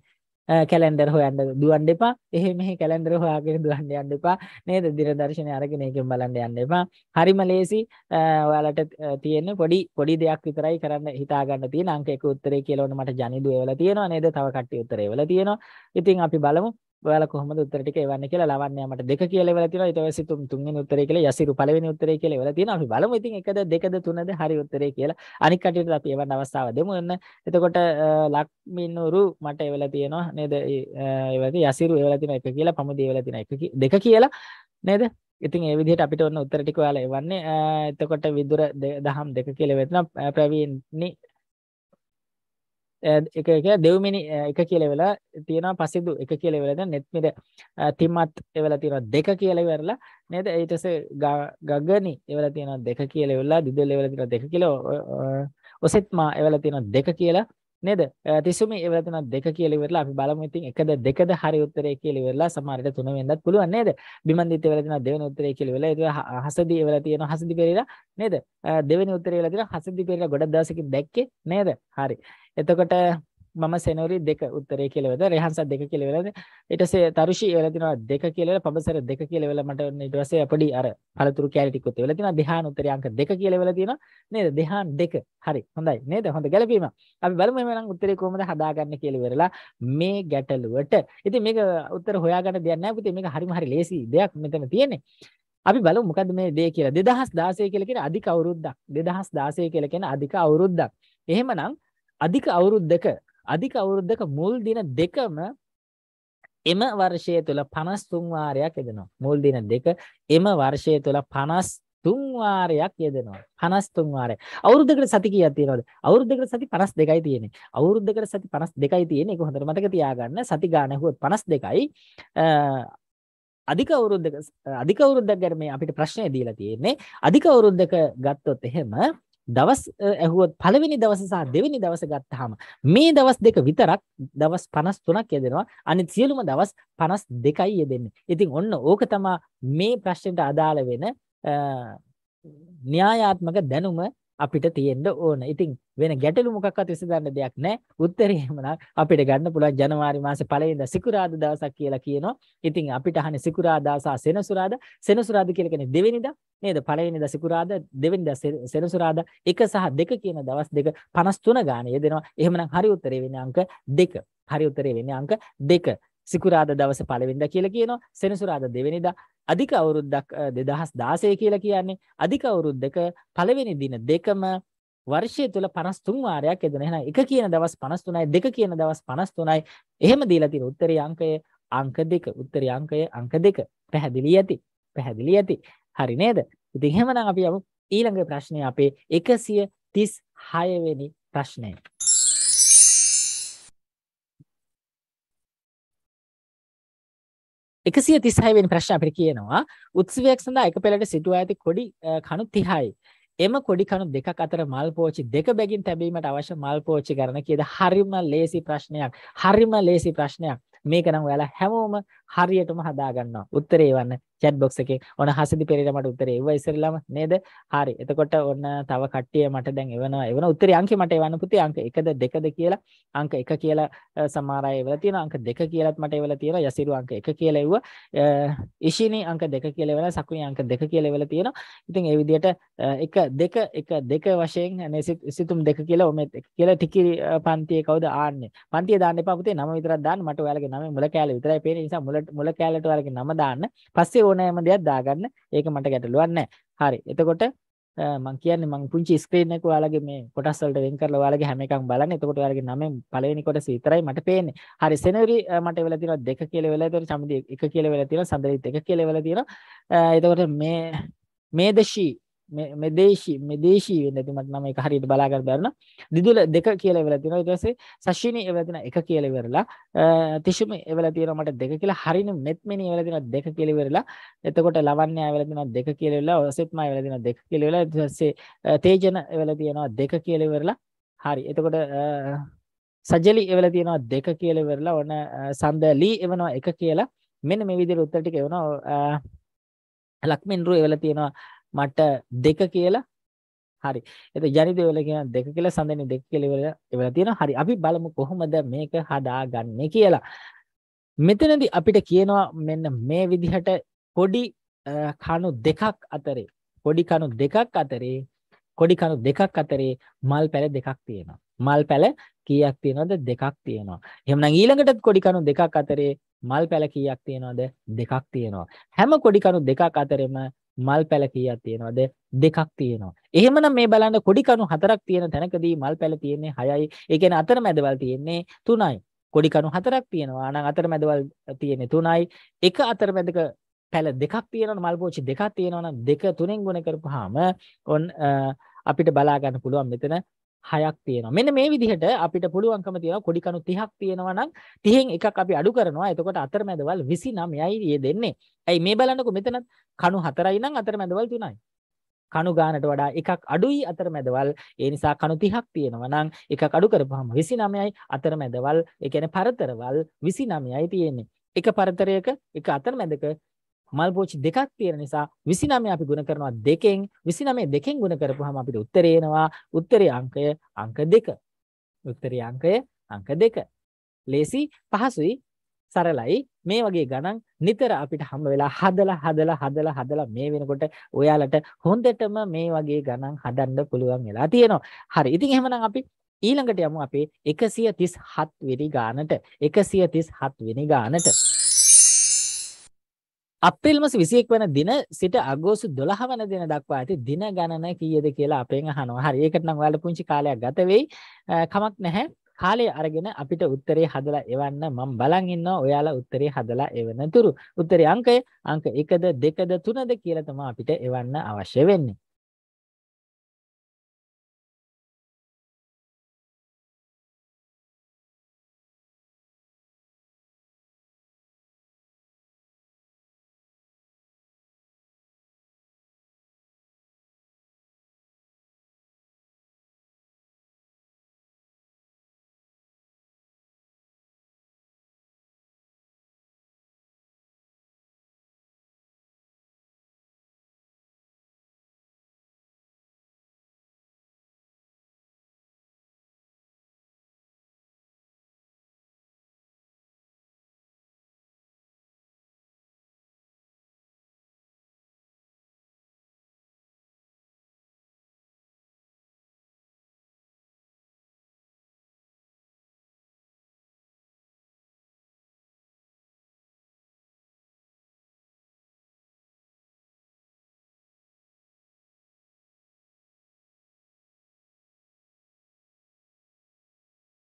Speaker 2: කැලෙන්ඩර් හොයන්න දුවන්න එපා. එහෙ මෙහෙ කැලෙන්ඩර් හොයාගෙන දුවන්න යන්න එපා. නේද? දින දර්ශනය අරගෙන ඒකෙන් බලන්න යන්න එපා. හරිම ලේසි ඔයාලට තියෙන පොඩි පොඩි දෙයක් විතරයි කරන්න හිතා ගන්න තියෙන. අංක 1 උත්තරේ කියලා මට ජනිදු එවලා තියෙනවා නේද? තව කට්ටිය උත්තරේ එවලා තියෙනවා. ඉතින් අපි බලමු ඔයාලා කොහොමද උත්තර ටික එවන්නේ කියලා ලවන්නේ මට දෙක කියලා ඉවලා තියෙනවා ඊට පස්සේ තුන් තුන්වෙනි උත්තරේ කියලා යසිරු පළවෙනි උත්තරේ කියලා ඉවලා තියෙනවා අපි බලමු ඉතින් එකද දෙකද තුනද හරි උත්තරේ කියලා අනික් කටියට අපි එවන්න අවස්ථාව දෙමු එන්න එතකොට ලක්මිනුරු මට ඉවලා තියෙනවා නේද ඉවලා තියෙන යසිරු ඉවලා තියෙන එක කියලා පමුදි ඉවලා තියෙන එක දෙක කියලා නේද ඉතින් ඒ විදිහට අපිට ඔන්න උත්තර ටික ඔයාලා එවන්නේ එතකොට විදුර දහම් දෙක කියලා වෙනවා ප්‍රවීණනි එක එක දෙව්මිනි එක කියලා වෙලා තියෙනවා පසිදු එක කියලා වෙලා දැන් netmir තිමත් එවලා තියෙනවා දෙක කියලා ඉවරලා නේද ඊට පස්සේ ගගනි එවලා තියෙනවා දෙක කියලා වෙලා දිදෙල් එවලා තියෙනවා දෙක කියලා ඔසෙත්මා එවලා තියෙනවා දෙක කියලා නේද 30 ඒවලා තියෙනවා දෙක කියලා ඉවරලා අපි බලමු ඉතින් එකද දෙකද හරි උත්තරේ කියලා ඉවරලා සමහරට තුන වෙනදත් පුළුවන් නේද බිමන්දිත් ඒවලා තියෙනවා දෙවෙනි උත්තරේ කියලා ඉවරලා ඒක හසදි ඒවලා තියෙනවා හසදි පෙරේරා නේද දෙවෙනි උත්තරේ ඒවලා තියෙනවා හසදි පෙරේරා ගොඩක් දවසකින් දැක්කේ නේද හරි එතකොට මම සෙනවරි දෙක උත්තරේ කියලවද රහන්ස දෙක කියලවෙලද එටසේ තරුෂි වෙලතිනවා දෙක කියලල පබසර දෙක කියලවෙල මට නිටවස පඩි අර පලතුර කෑටිකුත් වෙලතින දෙහාන උත්තරයන්ක දෙක කියලවෙලතින නේද දෙහාන් දෙක හරි හොඳයි නේද හොඳ ගැලපීම අපි බලමු එමනම් උත්තරේ කොහොමද හදාගන්න කියලවෙරලා මේ ගැටලුවට ඉතින් මේක උත්තර හොයාගන්න දෙයක් නැහැ පුතේ මේක හරිම හරි ලේසි දෙයක් මෙතන තියෙන්නේ අපි බලමු මොකද්ද මේ දේ කියලා 2016 කියලා කියන අධික අවුරුද්දක් 2016 කියලා කියන අධික අවුරුද්දක් එහෙමනම් අධික අවුරුද්දක අධික අවුරුද්දක මුල් දින දෙකම එම වර්ෂය තුල 53 වාරයක් යෙදෙනවා. මුල් දින දෙක එම වර්ෂය තුල 53 වාරයක් යෙදෙනවා. 53 වාරය. අවුරුද්දකට සති කීයක් තියෙනවද? අවුරුද්දකට සති 52යි තියෙන්නේ. අවුරුද්දකට සති 52යි තියෙන්නේ. ඒක හොඳට මතක තියාගන්න. සති ගාන ඇහුවොත් 52යි. අධික අවුරුද්දක අධික අවුරුද්දක් ගැන මේ අපිට ප්‍රශ්නය දීලා තියෙන්නේ. අධික අවුරුද්දක ගත්තොත් එහෙම දවස් ඇහුවොත් පළවෙනි දවස සහ දෙවෙනි දවස ගත්තාම මේ දවස් දෙක විතරක් දවස් 53ක් යෙදෙනවා අනිත් සියලුම දවස් 52යි යෙදෙන්නේ. ඉතින් ඔන්න ඕක තමයි මේ ප්‍රශ්නෙට අදාළ වෙන න්‍යායාත්මක දැනුම අපිට තියෙන්න ඕන. ඉතින් වෙන ගැටලු මොකක්වත් විසඳන්න දෙයක් නැහැ. උත්තරේ එමනම් අපිට ගන්න පුළුවන් ජනවාරි මාසේ පළවෙනිදා සිකුරාදා දවසක් කියලා කියනවා. ඉතින් අපිට අහන්නේ සිකුරාදා සහ සෙනසුරාදා. සෙනසුරාදා කියලා කියන්නේ දෙවෙනිදා නේද? පළවෙනිදා සිකුරාදා, දෙවෙනිදා සෙනසුරාදා 1 සහ 2 කියන දවස් දෙක 53 ගානේ යදෙනවා. එහෙමනම් හරි උත්තරේ වෙන්නේ අංක 2. හරි උත්තරේ වෙන්නේ අංක 2. සිකුරාදා දවසේ පළවෙනිදා කියලා කියනවා. සෙනසුරාදා දෙවෙනිදා අධික අවුරුද්දක් 2016 කියලා කියන්නේ අධික අවුරුද්දක පළවෙනි දින දෙකම වර්ෂය තුල 53 වාරයක් එදෙන. එහෙනම් එක කියන දවස් 53යි දෙක කියන දවස් 53යි. එහෙම දීලා තියෙන උත්තරී අංකය අංක 2. උත්තරී අංකය අංක 2. පැහැදිලි ඇති. පැහැදිලි ඇති. හරි නේද? ඉතින් එහෙමනම් අපි යමු ඊළඟ ප්‍රශ්නය අපේ 136 වෙනි ප්‍රශ්නය. එකසිය තිසායිවෙන් ප්‍රශ් අපිට කියනවා උත්සවයක් සඳහා එක පෙළට සිටුව ඇති කොඩි කණු තිහයි. එම කොඩි කණු දෙකක් අතර මල් පෝචි දෙක බැගින් තැබීමට අවශ්‍ය මල් පෝචි කරන කියද හරිම ලේසි ප්‍රශ්නයක් හරිම ලේසි ප්‍රශ්නයක් මේක නම් ඔයාලා හැමෝම හරියටම හදා ගන්නවා. උත්තරේ වන්න chat box එකේ. ඔන්න හසදි පෙරේරා මට උත්තරේ එව්වා ඉස්සෙල්ලාම නේද? හරි. එතකොට ඔන්න තව කට්ටිය මට දැන් එවනවා. එවන උත්තරේ අංකේ මට එවන්න පුතේ අංක 1ද 2ද කියලා. අංක 1 කියලා සමහර අය එවලා තියෙනවා. අංක 2 කියලාත් මට එවලා තියෙනවා. යසිරු අංක 1 කියලා එව්වා. ඉෂිනි අංක 2 කියලා එවලා සකුනි අංක 2 කියලා එවලා තියෙනවා. ඉතින් ඒ විදිහට 1 2 1 2 වශයෙන් සිතුම් 2 කියලා ඔමෙත් කියලා ටිකිරි පන්තියේ කවුද ආන්නේ? පන්තිය දාන්න එපා පුතේ. නම විතරක් දාන්න. මට ඔයාලගේ නම මුල කැලේ විතරයි පේන්නේ. නිසා මුල මුලට මුල කැලට වලගේ නම දාන්න. පස්සේ ඕනෑම දෙයක් දාගන්න. ඒක මට ගැටලුවක් නැහැ. හරි. එතකොට මම කියන්නේ මම පුංචි ස්ක්‍රීන් එක ඔයාලගේ මේ කොටස් වලට වෙන් කරලා ඔයාලගේ හැම එකක්ම බලන්න. එතකොට ඔයාලගේ නමෙන් පළවෙනි කොටස විතරයි මට පේන්නේ. හරි සෙනරි මට වෙලා තියෙනවා දෙක කියලා වෙලා තියෙනවා. චමිදි එක කියලා වෙලා තියෙනවා. සඳරිත් එක කියලා වෙලා තියෙනවා. එතකොට මේ මේදශී මෙදේශී මෙදේශී වෙන්න ඇති මට නම් ඒක හරියට බලා ගන්න බැරි නම් දිදුල දෙක කියලා ඉවලා තියෙනවා ඊට පස්සේ සශිනී ඉවලා තියෙනවා එක කියලා ඉවරලා තිෂුම ඉවලා තියෙනවා මට දෙක කියලා හරින මෙත්මිනී ඉවලා තියෙනවා දෙක කියලා ඉවරලා එතකොට ලවන්‍ය ඉවලා තියෙනවා දෙක කියලා ඉවරලා ඔසෙත්මා ඉවලා තියෙනවා දෙක කියලා ඉවරලා ඊට පස්සේ තේජන ඉවලා තියෙනවා දෙක කියලා ඉවරලා හරි එතකොට සජලි ඉවලා තියෙනවා දෙක කියලා ඉවරලා ඔන්න සඳලි එවනවා එක කියලා මෙන්න මේ විදිහට උත්තර ටික එවනවා ලක්මෙන්රු ඉවලා තියෙනවා මට දෙක කියලා හරි එතකොට ජනිත වල කියන දෙක කියලා සඳහන් දෙක කියලා ඉවර ඉවර තියෙනවා හරි අපි බලමු කොහොමද මේක හදාගන්නේ කියලා මෙතනදී අපිට කියනවා මෙන්න මේ විදිහට පොඩි කණු දෙකක් අතරේ පොඩි කණු දෙකක් අතරේ කොඩි කණු දෙකක් අතරේ මල් පැල දෙකක් තියෙනවා මල් පැල කීයක් තියෙනවද දෙකක් තියෙනවා එහෙනම් ඊළඟටත් කොඩි කණු දෙකක් අතරේ මල් පැල කීයක් තියෙනවද දෙකක් තියෙනවා හැම කොඩි කණු දෙකක් අතරෙම මල් පැල කීයක් තියෙනවද? දෙකක් තියෙනවා. එහෙමනම් මේ බලන්න කොඩි කණු හතරක් තියෙන තැනකදී මල් පැල තියෙන්නේ 6යි. ඒ කියන්නේ අතරමැදවල් තියෙන්නේ 3යි. කොඩි කණු හතරක් තියෙනවා. ආනං අතරමැදවල් තියෙන්නේ 3යි. එක අතරමැදක පැල දෙකක් තියෙනවනම් මල් පෝච්චි දෙකක් තියෙනවනම් දෙක තුනෙන් ගුණ කරපුවාම ඔන් අපිට බලා ගන්න පුළුවන් මෙතන හයක් තියෙනවා. මෙන්න මේ විදිහට අපිට පුළුවන්කම තියෙනවා කොඩි කණු 30ක් තියෙනවා නම් 30න් එකක් අපි අඩු කරනවා. එතකොට අතරමැදවල් 29යි ඊයේ දෙන්නේ. ඇයි මේ බලන්නකො මෙතනත් කණු 4යි නම් අතරමැදවල් 3යි. කණු ගානට වඩා එකක් අඩුයි අතරමැදවල්. ඒ නිසා කණු 30ක් තියෙනවා නම් එකක් අඩු කරපුවාම 29යි අතරමැදවල්. ඒ කියන්නේ පරතරවල් 29යි තියෙන්නේ. එක පරතරයක එක අතරමැදක මල් පෝච්චි දෙකක් තියෙන නිසා 29 අපි ගුණ කරනවා දෙකෙන් 29 දෙකෙන් ගුණ කරපුවාම අපිට උත්තරේ එනවා උත්තරේ අංකය අංක 2 උත්තරේ අංකය අංක 2 ලේසි පහසුයි සරලයි මේ වගේ ගණන් නිතර අපිට හම්බ වෙලා හදලා හදලා හදලා හදලා මේ වෙනකොට ඔයාලට හොඳටම මේ වගේ ගණන් හදන්න පුළුවන් වෙලා තියෙනවා හරි ඉතින් එහෙමනම් අපි ඊළඟට යමු අපේ 137 වෙනි ගානට 137 වෙනි ගානට අප්‍රේල් මාස 21 වෙනි දින සිට අගෝස්තු 12 වෙනි දින දක්වා ඇති දින ගණන කීයද කියලා අපෙන් අහනවා. හරි. ඒකට නම් ඔයාලා පුංචි කාලයක් ගත වෙයි. කමක් නැහැ. කාලය අරගෙන අපිට උත්තරේ හදලා එවන්න මම බලන් ඉන්නවා. ඔයාලා උත්තරේ හදලා එවනතුරු. උත්තරේ අංකය අංක 1ද 2ද 3ද කියලා තමයි අපිට එවන්න අවශ්‍ය වෙන්නේ.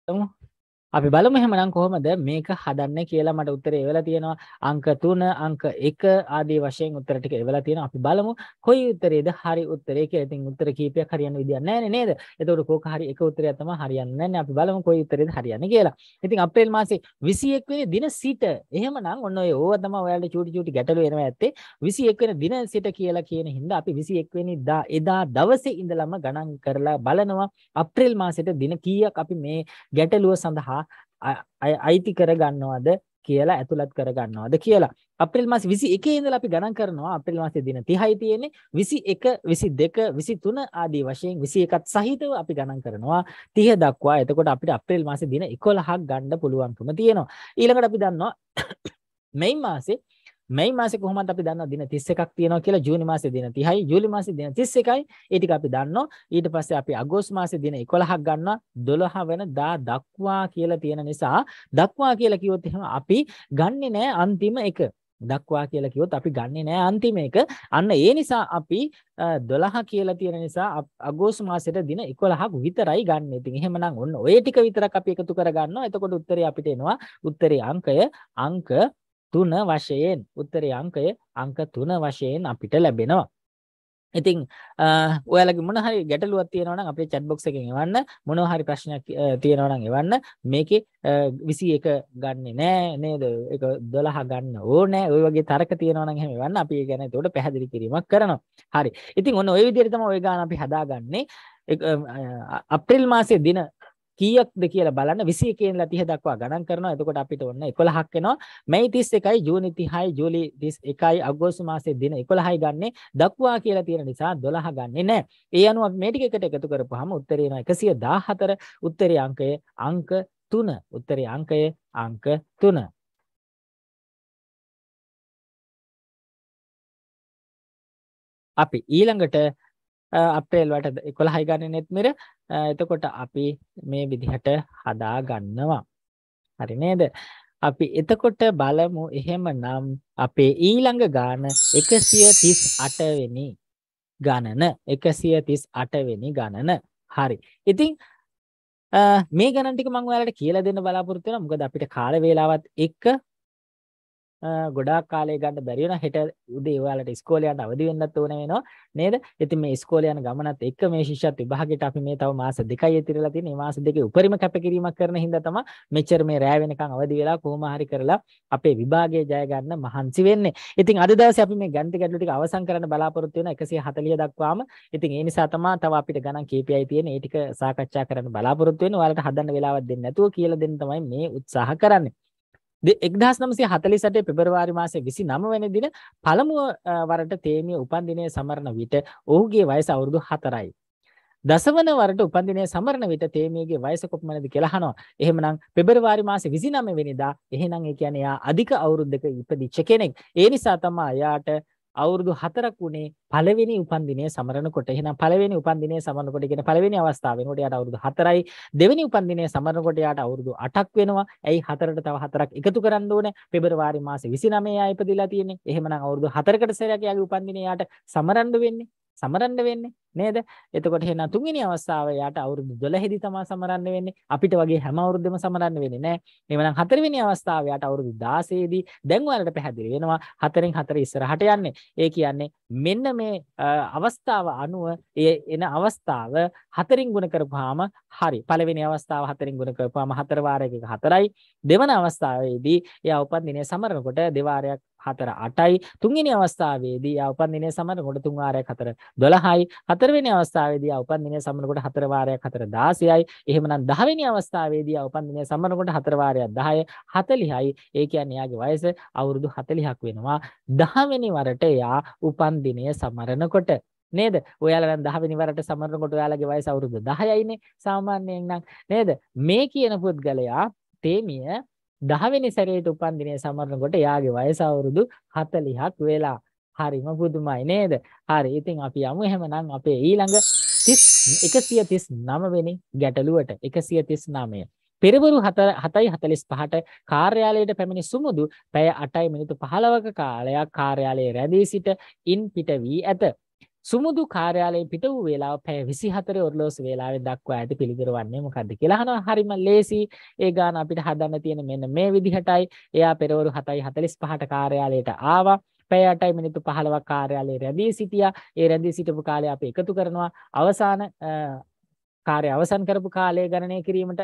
Speaker 2: Então, අපි බලමු එහෙමනම් කොහොමද මේක හදන්න කියලා මට උත්තරේ එවලා තියෙනවා අංක 3 අංක 1 ආදී වශයෙන් උත්තර ටික එවලා තියෙනවා අපි බලමු කොයි උත්තරේද හරි උත්තරේ කියලා. ඉතින් උත්තර කීපයක් හරියන්න විදියක් නැහැ නේද? එතකොට කෝක හරි එක උත්තරයක් තමයි හරියන්නේ නැන්නේ. අපි බලමු කොයි උත්තරේද හරියන්නේ කියලා. ඉතින් අප්‍රේල් මාසේ 21 වෙනි දින සිට එහෙමනම් ඔන්න ඔය ඕවා තමයි ඔයාලට චූටි චූටි ගැටලු එනවා ඇත්තේ. 21 වෙනි දින සිට කියලා කියන හින්දා අපි 21 වෙනි දා එදා දවසේ ඉඳලම ගණන් කරලා බලනවා අප්‍රේල් මාසෙට දින කීයක් අපි මේ ගැටලුව සඳහා අයිති කරගන්නවද කියලා ඇතුළත් කරගන්නවද කියලා. අප්‍රේල් මාස 21 ඉඳලා අපි ගණන් කරනවා අප්‍රේල් මාසයේ දින 30යි තියෙන්නේ 21 22 23 ආදී වශයෙන් 21ත් සහිතව අපි ගණන් කරනවා 30 දක්වා. එතකොට අපිට අප්‍රේල් මාසයේ දින 11ක් ගන්න පුළුවන්කම තියෙනවා. ඊළඟට අපි දන්නවා [coughs] මේ මාසේ මේ මාසේ කොහොමද අපි දන්නවා දින 31ක් තියෙනවා කියලා ජූනි මාසේ දින 30යි ජූලි මාසේ දින 31යි ඒ ටික අපි දන්නවා ඊට පස්සේ අපි අගෝස්තු මාසේ දින 11ක් ගන්නවා 12 වෙනදා දක්වා කියලා තියෙන නිසා දක්වා කියලා කිව්වොත් එහෙම අපි ගන්නෙ නෑ අන්තිම එක දක්වා කියලා කිව්වොත් අපි ගන්නෙ නෑ අන්තිම එක. අන්න ඒ නිසා අපි 12 කියලා තියෙන නිසා අගෝස්තු මාසෙට දින 11ක් විතරයි ගන්න. ඉතින් එහෙමනම් ඔන්න ඔය ටික විතරක් අපි එකතු කරගන්නවා. එතකොට උත්තරේ අපිට එනවා. උත්තරේ අංකය අංක තුන වශයෙන් උත්තරේ අංකය අංක තුන වශයෙන් අපිට ලැබෙනවා. ඉතින් ඔයාලගේ මොන හරි ගැටලුවක් තියෙනවා නම් අපේ chat box එකෙන් එවන්න මොනවා හරි ප්‍රශ්නයක් තියෙනවා නම් එවන්න මේකේ 21 ගන්නෙ නෑ නේද ඒක 12 ගන්න ඕනේ ওই වගේ තර්ක තියෙනවා නම් එහෙම එවන්න අපි ඒ ගැන ඒකට පැහැදිලි කිරීමක් කරනවා හරි ඉතින් ඔන්න ওই විදිහට තමයි ওই ගාන අපි හදාගන්නේ අප්‍රේල් මාසයේ දින කීයක්ද කියලා බලන්න 21 ඉඳලා 30 දක්වා ගණන් කරනවා. එතකොට අපිට ඔන්න 11ක් එනවා. මැයි 31යි, ජූනි 30යි, ජූලි 31යි, අගෝස්තු මාසයේ දින 11යි ගන්නෙ දක්වා කියලා තියෙන නිසා 12 ගන්නෙ නැහැ. ඒ අනුව මේ ටික එකට එකතු කරපුවාම උත්තරේ එනවා 114. උත්තරේ අංකය අංක 3. උත්තරේ අංකය අංක 3. අපි ඊළඟට අප්‍රේල් වටද 11යි ගණනෙත් මෙර එතකොට අපි මේ විදිහට හදා ගන්නවා හරි නේද අපි එතකොට බලමු එහෙමනම් අපේ ඊළඟ ගාන 138 වෙනි ගණන 138 වෙනි ගණන හරි ඉතින් මේ ගණන් ටික මම ඔයාලට කියලා දෙන්න බලාපොරොත්තු වෙනවා මොකද අපිට කාල වේලාවත් එක්ක ගොඩාක් කාලය ගන්න බැරි වෙනවා හෙට උදේ ඔයාලට ඉස්කෝලේ යන්න අවදි වෙන්නත් ඕන වෙනවා නේද ඉතින් මේ ඉස්කෝලේ යන ගමනත් එක්ක මේ ශිෂ්‍යත් විභාගයට අපි මේ තව මාස දෙකයි ඉතිරලා තියෙන මේ මාස දෙකේ උපරිම කැපකිරීමක් කරන හින්දා තමයි මෙච්චර මේ රෑ වෙනකන් අවදි වෙලා කොහොම හරි කරලා අපේ විභාගය ජය ගන්න මහන්සි වෙන්නේ. ඉතින් අද දවසේ අපි මේ ගණිත ගැටලු ටික අවසන් කරන්න බලාපොරොත්තු වෙන 140 දක්වාම. ඉතින් ඒ නිසා තමයි තව අපිට ගණන් කීපයයි තියෙන්නේ. ඒ ටික සාකච්ඡා කරන්න බලාපොරොත්තු වෙන්නේ. ඔයාලට හදන්න වෙලාවක් දෙන්න නැතුව කියලා දෙන්න තමයි මේ උත්සාහ කරන්නේ. එක්දස් නමසේ හතලි සටේ පෙබරවාරි මාසේ විසි නම වෙන දින පළමුුව වරට තේමිය උපන්දිනය සමරණ විට ඔහුගේ වයස අවුරුදු හතරයි. දසවන වරට උපන්දිනය සමරණ විට තේමියගේ වයස කොපමණද කියලා අහනවා. එහෙමනම් පෙබරවාරි මාසේ 29 වෙනිදා එහෙනම් ඒ කියන්නේ එයා අධික අවුරුද්දක ඉපදිච්ච කෙනෙක්. ඒ නිසා තමයි එයාට අවුරුදු 4ක් උනේ පළවෙනි උපන්දිනය සමරනකොට. එහෙනම් පළවෙනි උපන්දිනය සමරනකොට කියන පළවෙනි අවස්ථාව වෙනකොට යාට අවුරුදු 4යි. දෙවෙනි උපන්දිනය සමරනකොට යාට අවුරුදු 8ක් වෙනවා. ඇයි 4ට තව 4ක් එකතු කරන්න ඕනේ? පෙබරවාරි මාසේ 29 ආ ඉපදිලා තියෙන්නේ. එහෙමනම් අවුරුදු 4කට සැරයක් යාගේ උපන්දිනය යාට සමරන්න වෙන්නේ. සමරන්න වෙන්නේ නේද? එතකොට එහෙනම් තුන්වෙනි අවස්ථාව යාට අවුරුදු 12 දී තමයි සමරන්න වෙන්නේ. අපිට වගේ හැම අවුරුද්දෙම සමරන්න වෙන්නේ නැහැ. එවනම් හතරවෙනි අවස්ථාව යාට අවුරුදු 16 දී දැන් ඔයාලට පැහැදිලි වෙනවා හතරෙන් හතර ඉස්සරහට යන්නේ. ඒ කියන්නේ මෙන්න මේ අවස්ථාව අනුව ඒ එන අවස්ථාව හතරෙන් ගුණ කරපුවාම හරි. පළවෙනි අවස්ථාව හතරෙන් ගුණ කරපුවාම හතර වාරයක හතරයි. දෙවන අවස්ථාවේදී එයා උපන් දිනේ සමරනකොට දෙවාරයක් හතර අටයි තුන්වෙනි අවස්ථාවේදී ආ උපන් දිනය සමනකොට තුන් වාරයක් හතර 12යි හතරවෙනි අවස්ථාවේදී ආ උපන් දිනය සමනකොට හතර වාරයක් හතර 16යි එහෙමනම් 10වෙනි අවස්ථාවේදී ආ උපන් දිනය සමනකොට හතර වාරයක් 10 40යි ඒ කියන්නේ එයාගේ වයස අවුරුදු 40ක් වෙනවා 10 වෙනි වරට එයා උපන් දිනය සමරනකොට නේද ඔයාලා නම් 10 වෙනි වරට සමරනකොට ඔයාලගේ වයස අවුරුදු 10යිනේ සාමාන්‍යයෙන් නම් නේද මේ කියන පුද්ගලයා තේමිය දහවෙනි සැරේට උපන්දිනේ සමරනකොට එයාගේ වයස අවුරුදු 40ක් වෙලා. හරිම පුදුමයි නේද? හරි. ඉතින් අපි යමු එහෙමනම් අපේ ඊළඟ 30 139 වෙනි ගැටලුවට 139 පෙරවරු 7:45ට කාර්යාලයට පැමිණි සුමුදු පැය 8 මිනිත්තු 15ක කාලයක් කාර්යාලයේ රැඳී සිට ඉන් පිට වී ඇත. සුමුදු කාර්යාලයෙන් පිට වූ වේලාව පැය 24 ඔරලෝසු වේලාවෙන් දක්වා ඇති පිළිතුර වන්නේ මොකද්ද කියලා අහනවා. හරිම ලේසි. ඒ ගාන අපිට හදන්න තියෙන මෙන්න මේ විදිහටයි. එයා පෙරවරු 7:45ට කාර්යාලයට ආවා. පැය 8යි මිනිත්තු 15ක් කාර්යාලයේ රැඳී සිටියා. ඒ රැඳී සිටපු කාලය අපි එකතු කරනවා. අවසාන කාර්ය අවසන් කරපු කාලය ගණනය කිරීමට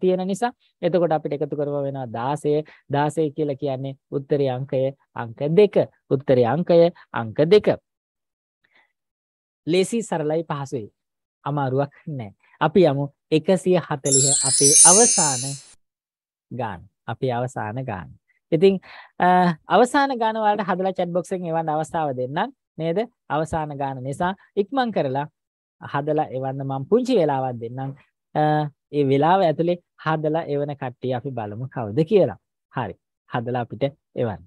Speaker 2: තියෙන නිසා එතකොට අපිට එකතු කරව වෙනවා 16 16 කියලා කියන්නේ උත්තරී අංකය අංක 2 උත්තරී අංකය අංක 2 ලේසි සරලයි පහසුයි. අමාරුවක් නැහැ. අපි යමු 140 අපේ අවසාන ගාන. අපේ අවසාන ගාන. ඉතින් අවසාන ගාන වලට හදලා chat box එකෙන් එවන්න අවස්ථාව දෙන්නම් නේද? අවසාන ගාන නිසා ඉක්මන් කරලා හදලා එවන්න මම පුංචි වෙලාවක් දෙන්නම්. ඒ වෙලාව ඇතුලේ හදලා එවන කට්ටිය අපි බලමු කවුද කියලා. හරි. හදලා අපිට එවන්න.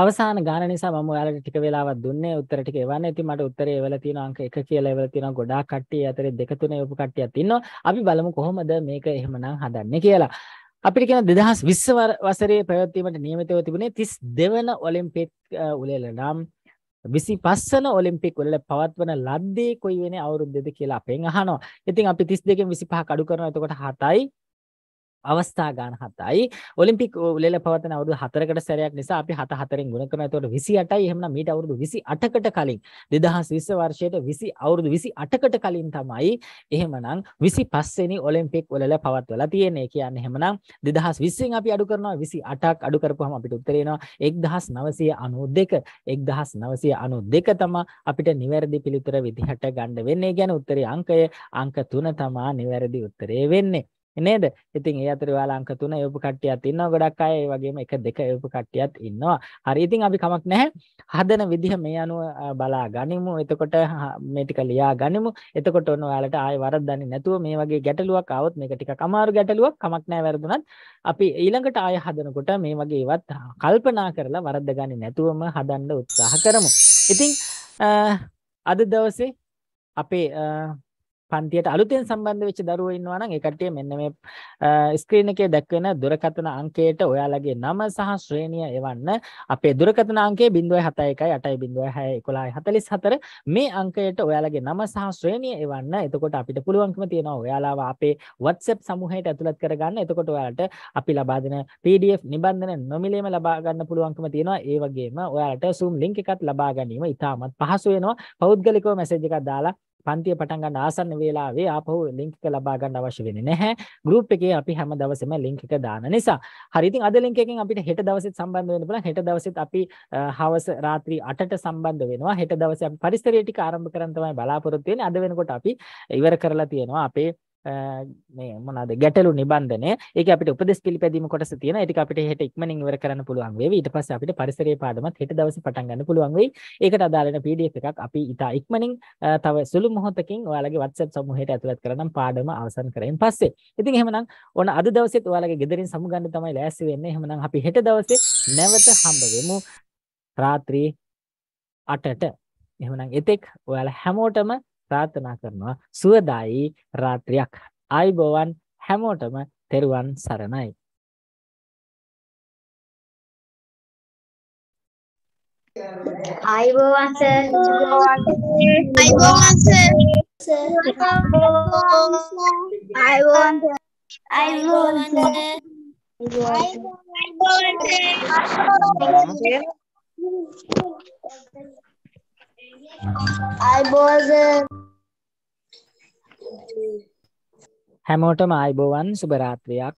Speaker 2: අවසාන ගාන නිසා මම ඔයාලට ටික වෙලාවක් දුන්නේ උත්තර ටික එවන්න. ඉතින් මට උත්තරේ එවලා තියෙනවා අංක 1 කියලා එවලා තියෙනවා. ගොඩාක් කට්ටිය අතරේ දෙක තුනේ උප කට්ටියක් ඉන්නවා. අපි බලමු කොහොමද මේක එහෙමනම් හදන්නේ කියලා. අපිට කියන 2020 වසරේ පැවැත්වීමට නියමිතව තිබුණේ 32 වන ඔලිම්පික් උළෙල නම් 25 වන ඔලිම්පික් උළෙල පවත්වන ලද්දේ කොයි වෙනේ අවුරුද්දද කියලා අපෙන් අහනවා. ඉතින් අපි 32 න් 25 කඩු කරනවා. එතකොට 7යි අවස්ථා ගාන 7යි. ඔලිම්පික් උළෙල පවත්වන අවුරුදු 4කට සැරයක් නිසා අපි 7 4ෙන් ගුණ කරනවා. එතකොට 28යි. එහෙනම් මීට අවුරුදු 28කට කලින් 2020 වර්ෂයට 20 අවුරුදු 28කට කලින් තමයි එහෙමනම් 25 වෙනි ඔලිම්පික් උළෙල පවත්වලා තියෙන්නේ. කියන්නේ එහෙමනම් 2020 න් අපි අඩු කරනවා 28ක් අඩු කරපුවාම අපිට උත්තරේ එනවා 1992. 1992 තමයි අපිට නිවැරදි පිළිතුර විදිහට ගන්න වෙන්නේ. කියන්නේ උත්තරේ අංකය අංක 3 තමයි නිවැරදි උත්තරේ වෙන්නේ. නේද? ඉතින් ඒ අතර ඔයාලා අංක 3 යොප කට්ටියක් ඉන්නවා. ගොඩක් අය ඒ වගේම 1 2 යොප කට්ටියක් ඉන්නවා. හරි. ඉතින් අපි කමක් නැහැ. හදන විදිහ මේ අනුව බලා ගනිමු. එතකොට මේ ටික ලියා ගනිමු. එතකොට ඔන්න ඔයාලට ආයෙ වරද්දන්නේ නැතුව මේ වගේ ගැටලුවක් ආවොත් මේක ටිකක් අමාරු ගැටලුවක්. කමක් නැහැ වැරදුනත්. අපි ඊළඟට ආයෙ හදනකොට මේ වගේ ඒවත් කල්පනා කරලා වරද්ද ගන්නේ නැතුවම හදන්න උත්සාහ කරමු. ඉතින් අද දවසේ අපේ පන්තියට අලුතෙන් සම්බන්ධ වෙච්ච දරුවෝ ඉන්නවා නම් ඒ කට්ටිය මෙන්න මේ ස්ක්‍රීන් එකේ දැක්වෙන දුරකථන අංකයට ඔයාලගේ නම සහ ශ්‍රේණිය එවන්න. අපේ දුරකථන අංකය 0.71 8.06 1144 මේ අංකයට ඔයාලගේ නම සහ ශ්‍රේණිය එවන්න. එතකොට අපිට පුළුවන්කම තියෙනවා ඔයාලාව අපේ WhatsApp සමූහයට ඇතුළත් කරගන්න. එතකොට ඔයාලට අපි ලබා දෙන PDF නිබන්ධන නොමිලේම ලබා ගන්න පුළුවන්කම තියෙනවා. ඒ වගේම ඔයාලට Zoom link එකත් ලබා ගැනීම ඉතාමත් පහසු වෙනවා. පෞද්ගලිකව මැසේජ් එකක් දාලා පන්තිය පටන් ගන්න ආසන්න වේලාවේ ආපහු ලින්ක් එක ලබා ගන්න අවශ්‍ය වෙන්නේ නැහැ. group එකේ අපි හැම දවසෙම ලින්ක් එක දාන නිසා. හරි ඉතින් අද ලින්ක් එකෙන් අපිට හෙට දවසෙත් සම්බන්ධ වෙන්න පුළුවන්. හෙට දවසෙත් අපි හවස රාත්‍රී 8ට සම්බන්ධ වෙනවා. හෙට දවසේ අපි පරිසරය ටික ආරම්භ කරන්න තමයි බලාපොරොත්තු වෙන්නේ. අද වෙනකොට අපි ඉවර කරලා තියෙනවා අපේ මේ මොනවාද ගැටලු නිබන්ධනය ඒක අපිට උපදෙස් පිළිපැදීම කොටස තියෙනවා ඒක අපිට හෙට ඉක්මනින් ඉවර කරන්න පුළුවන් වේවි ඊට පස්සේ අපිට පරිසරයේ පාඩමත් හෙට දවසේ පටන් ගන්න පුළුවන් වෙයි ඒකට අදාළ වෙන PDF එකක් අපි ඉතා ඉක්මනින් තව සුළු මොහොතකින් ඔයාලගේ WhatsApp සමූහයට ඇතුළත් කරනම් පාඩම අවසන් කරගෙන පස්සේ ඉතින් එහෙමනම් ඕන අද දවසෙත් ඔයාලගේ ගෙදරින් සමුගන්න තමයි ලෑස්ති වෙන්නේ එහෙමනම් අපි හෙට දවසේ නැවත හම්බ වෙමු රාත්‍රී 8ට එහෙමනම් එතෙක් ඔයාලා හැමෝටම ප්‍රාර්ථනා කරනවා සුවදායි රාත්‍රියක් ආයිබෝවන් හැමෝටම තෙරුවන්
Speaker 1: සරණයි ආයිබෝවන් සර් ආයිබෝවන් සර් ආයිබෝවන් ආයිබෝවන් ආයිබෝවන් ආයිබෝවන් අයිබෝස
Speaker 2: හැමෝටම අයිබෝවන් සුබරාත්‍රයක්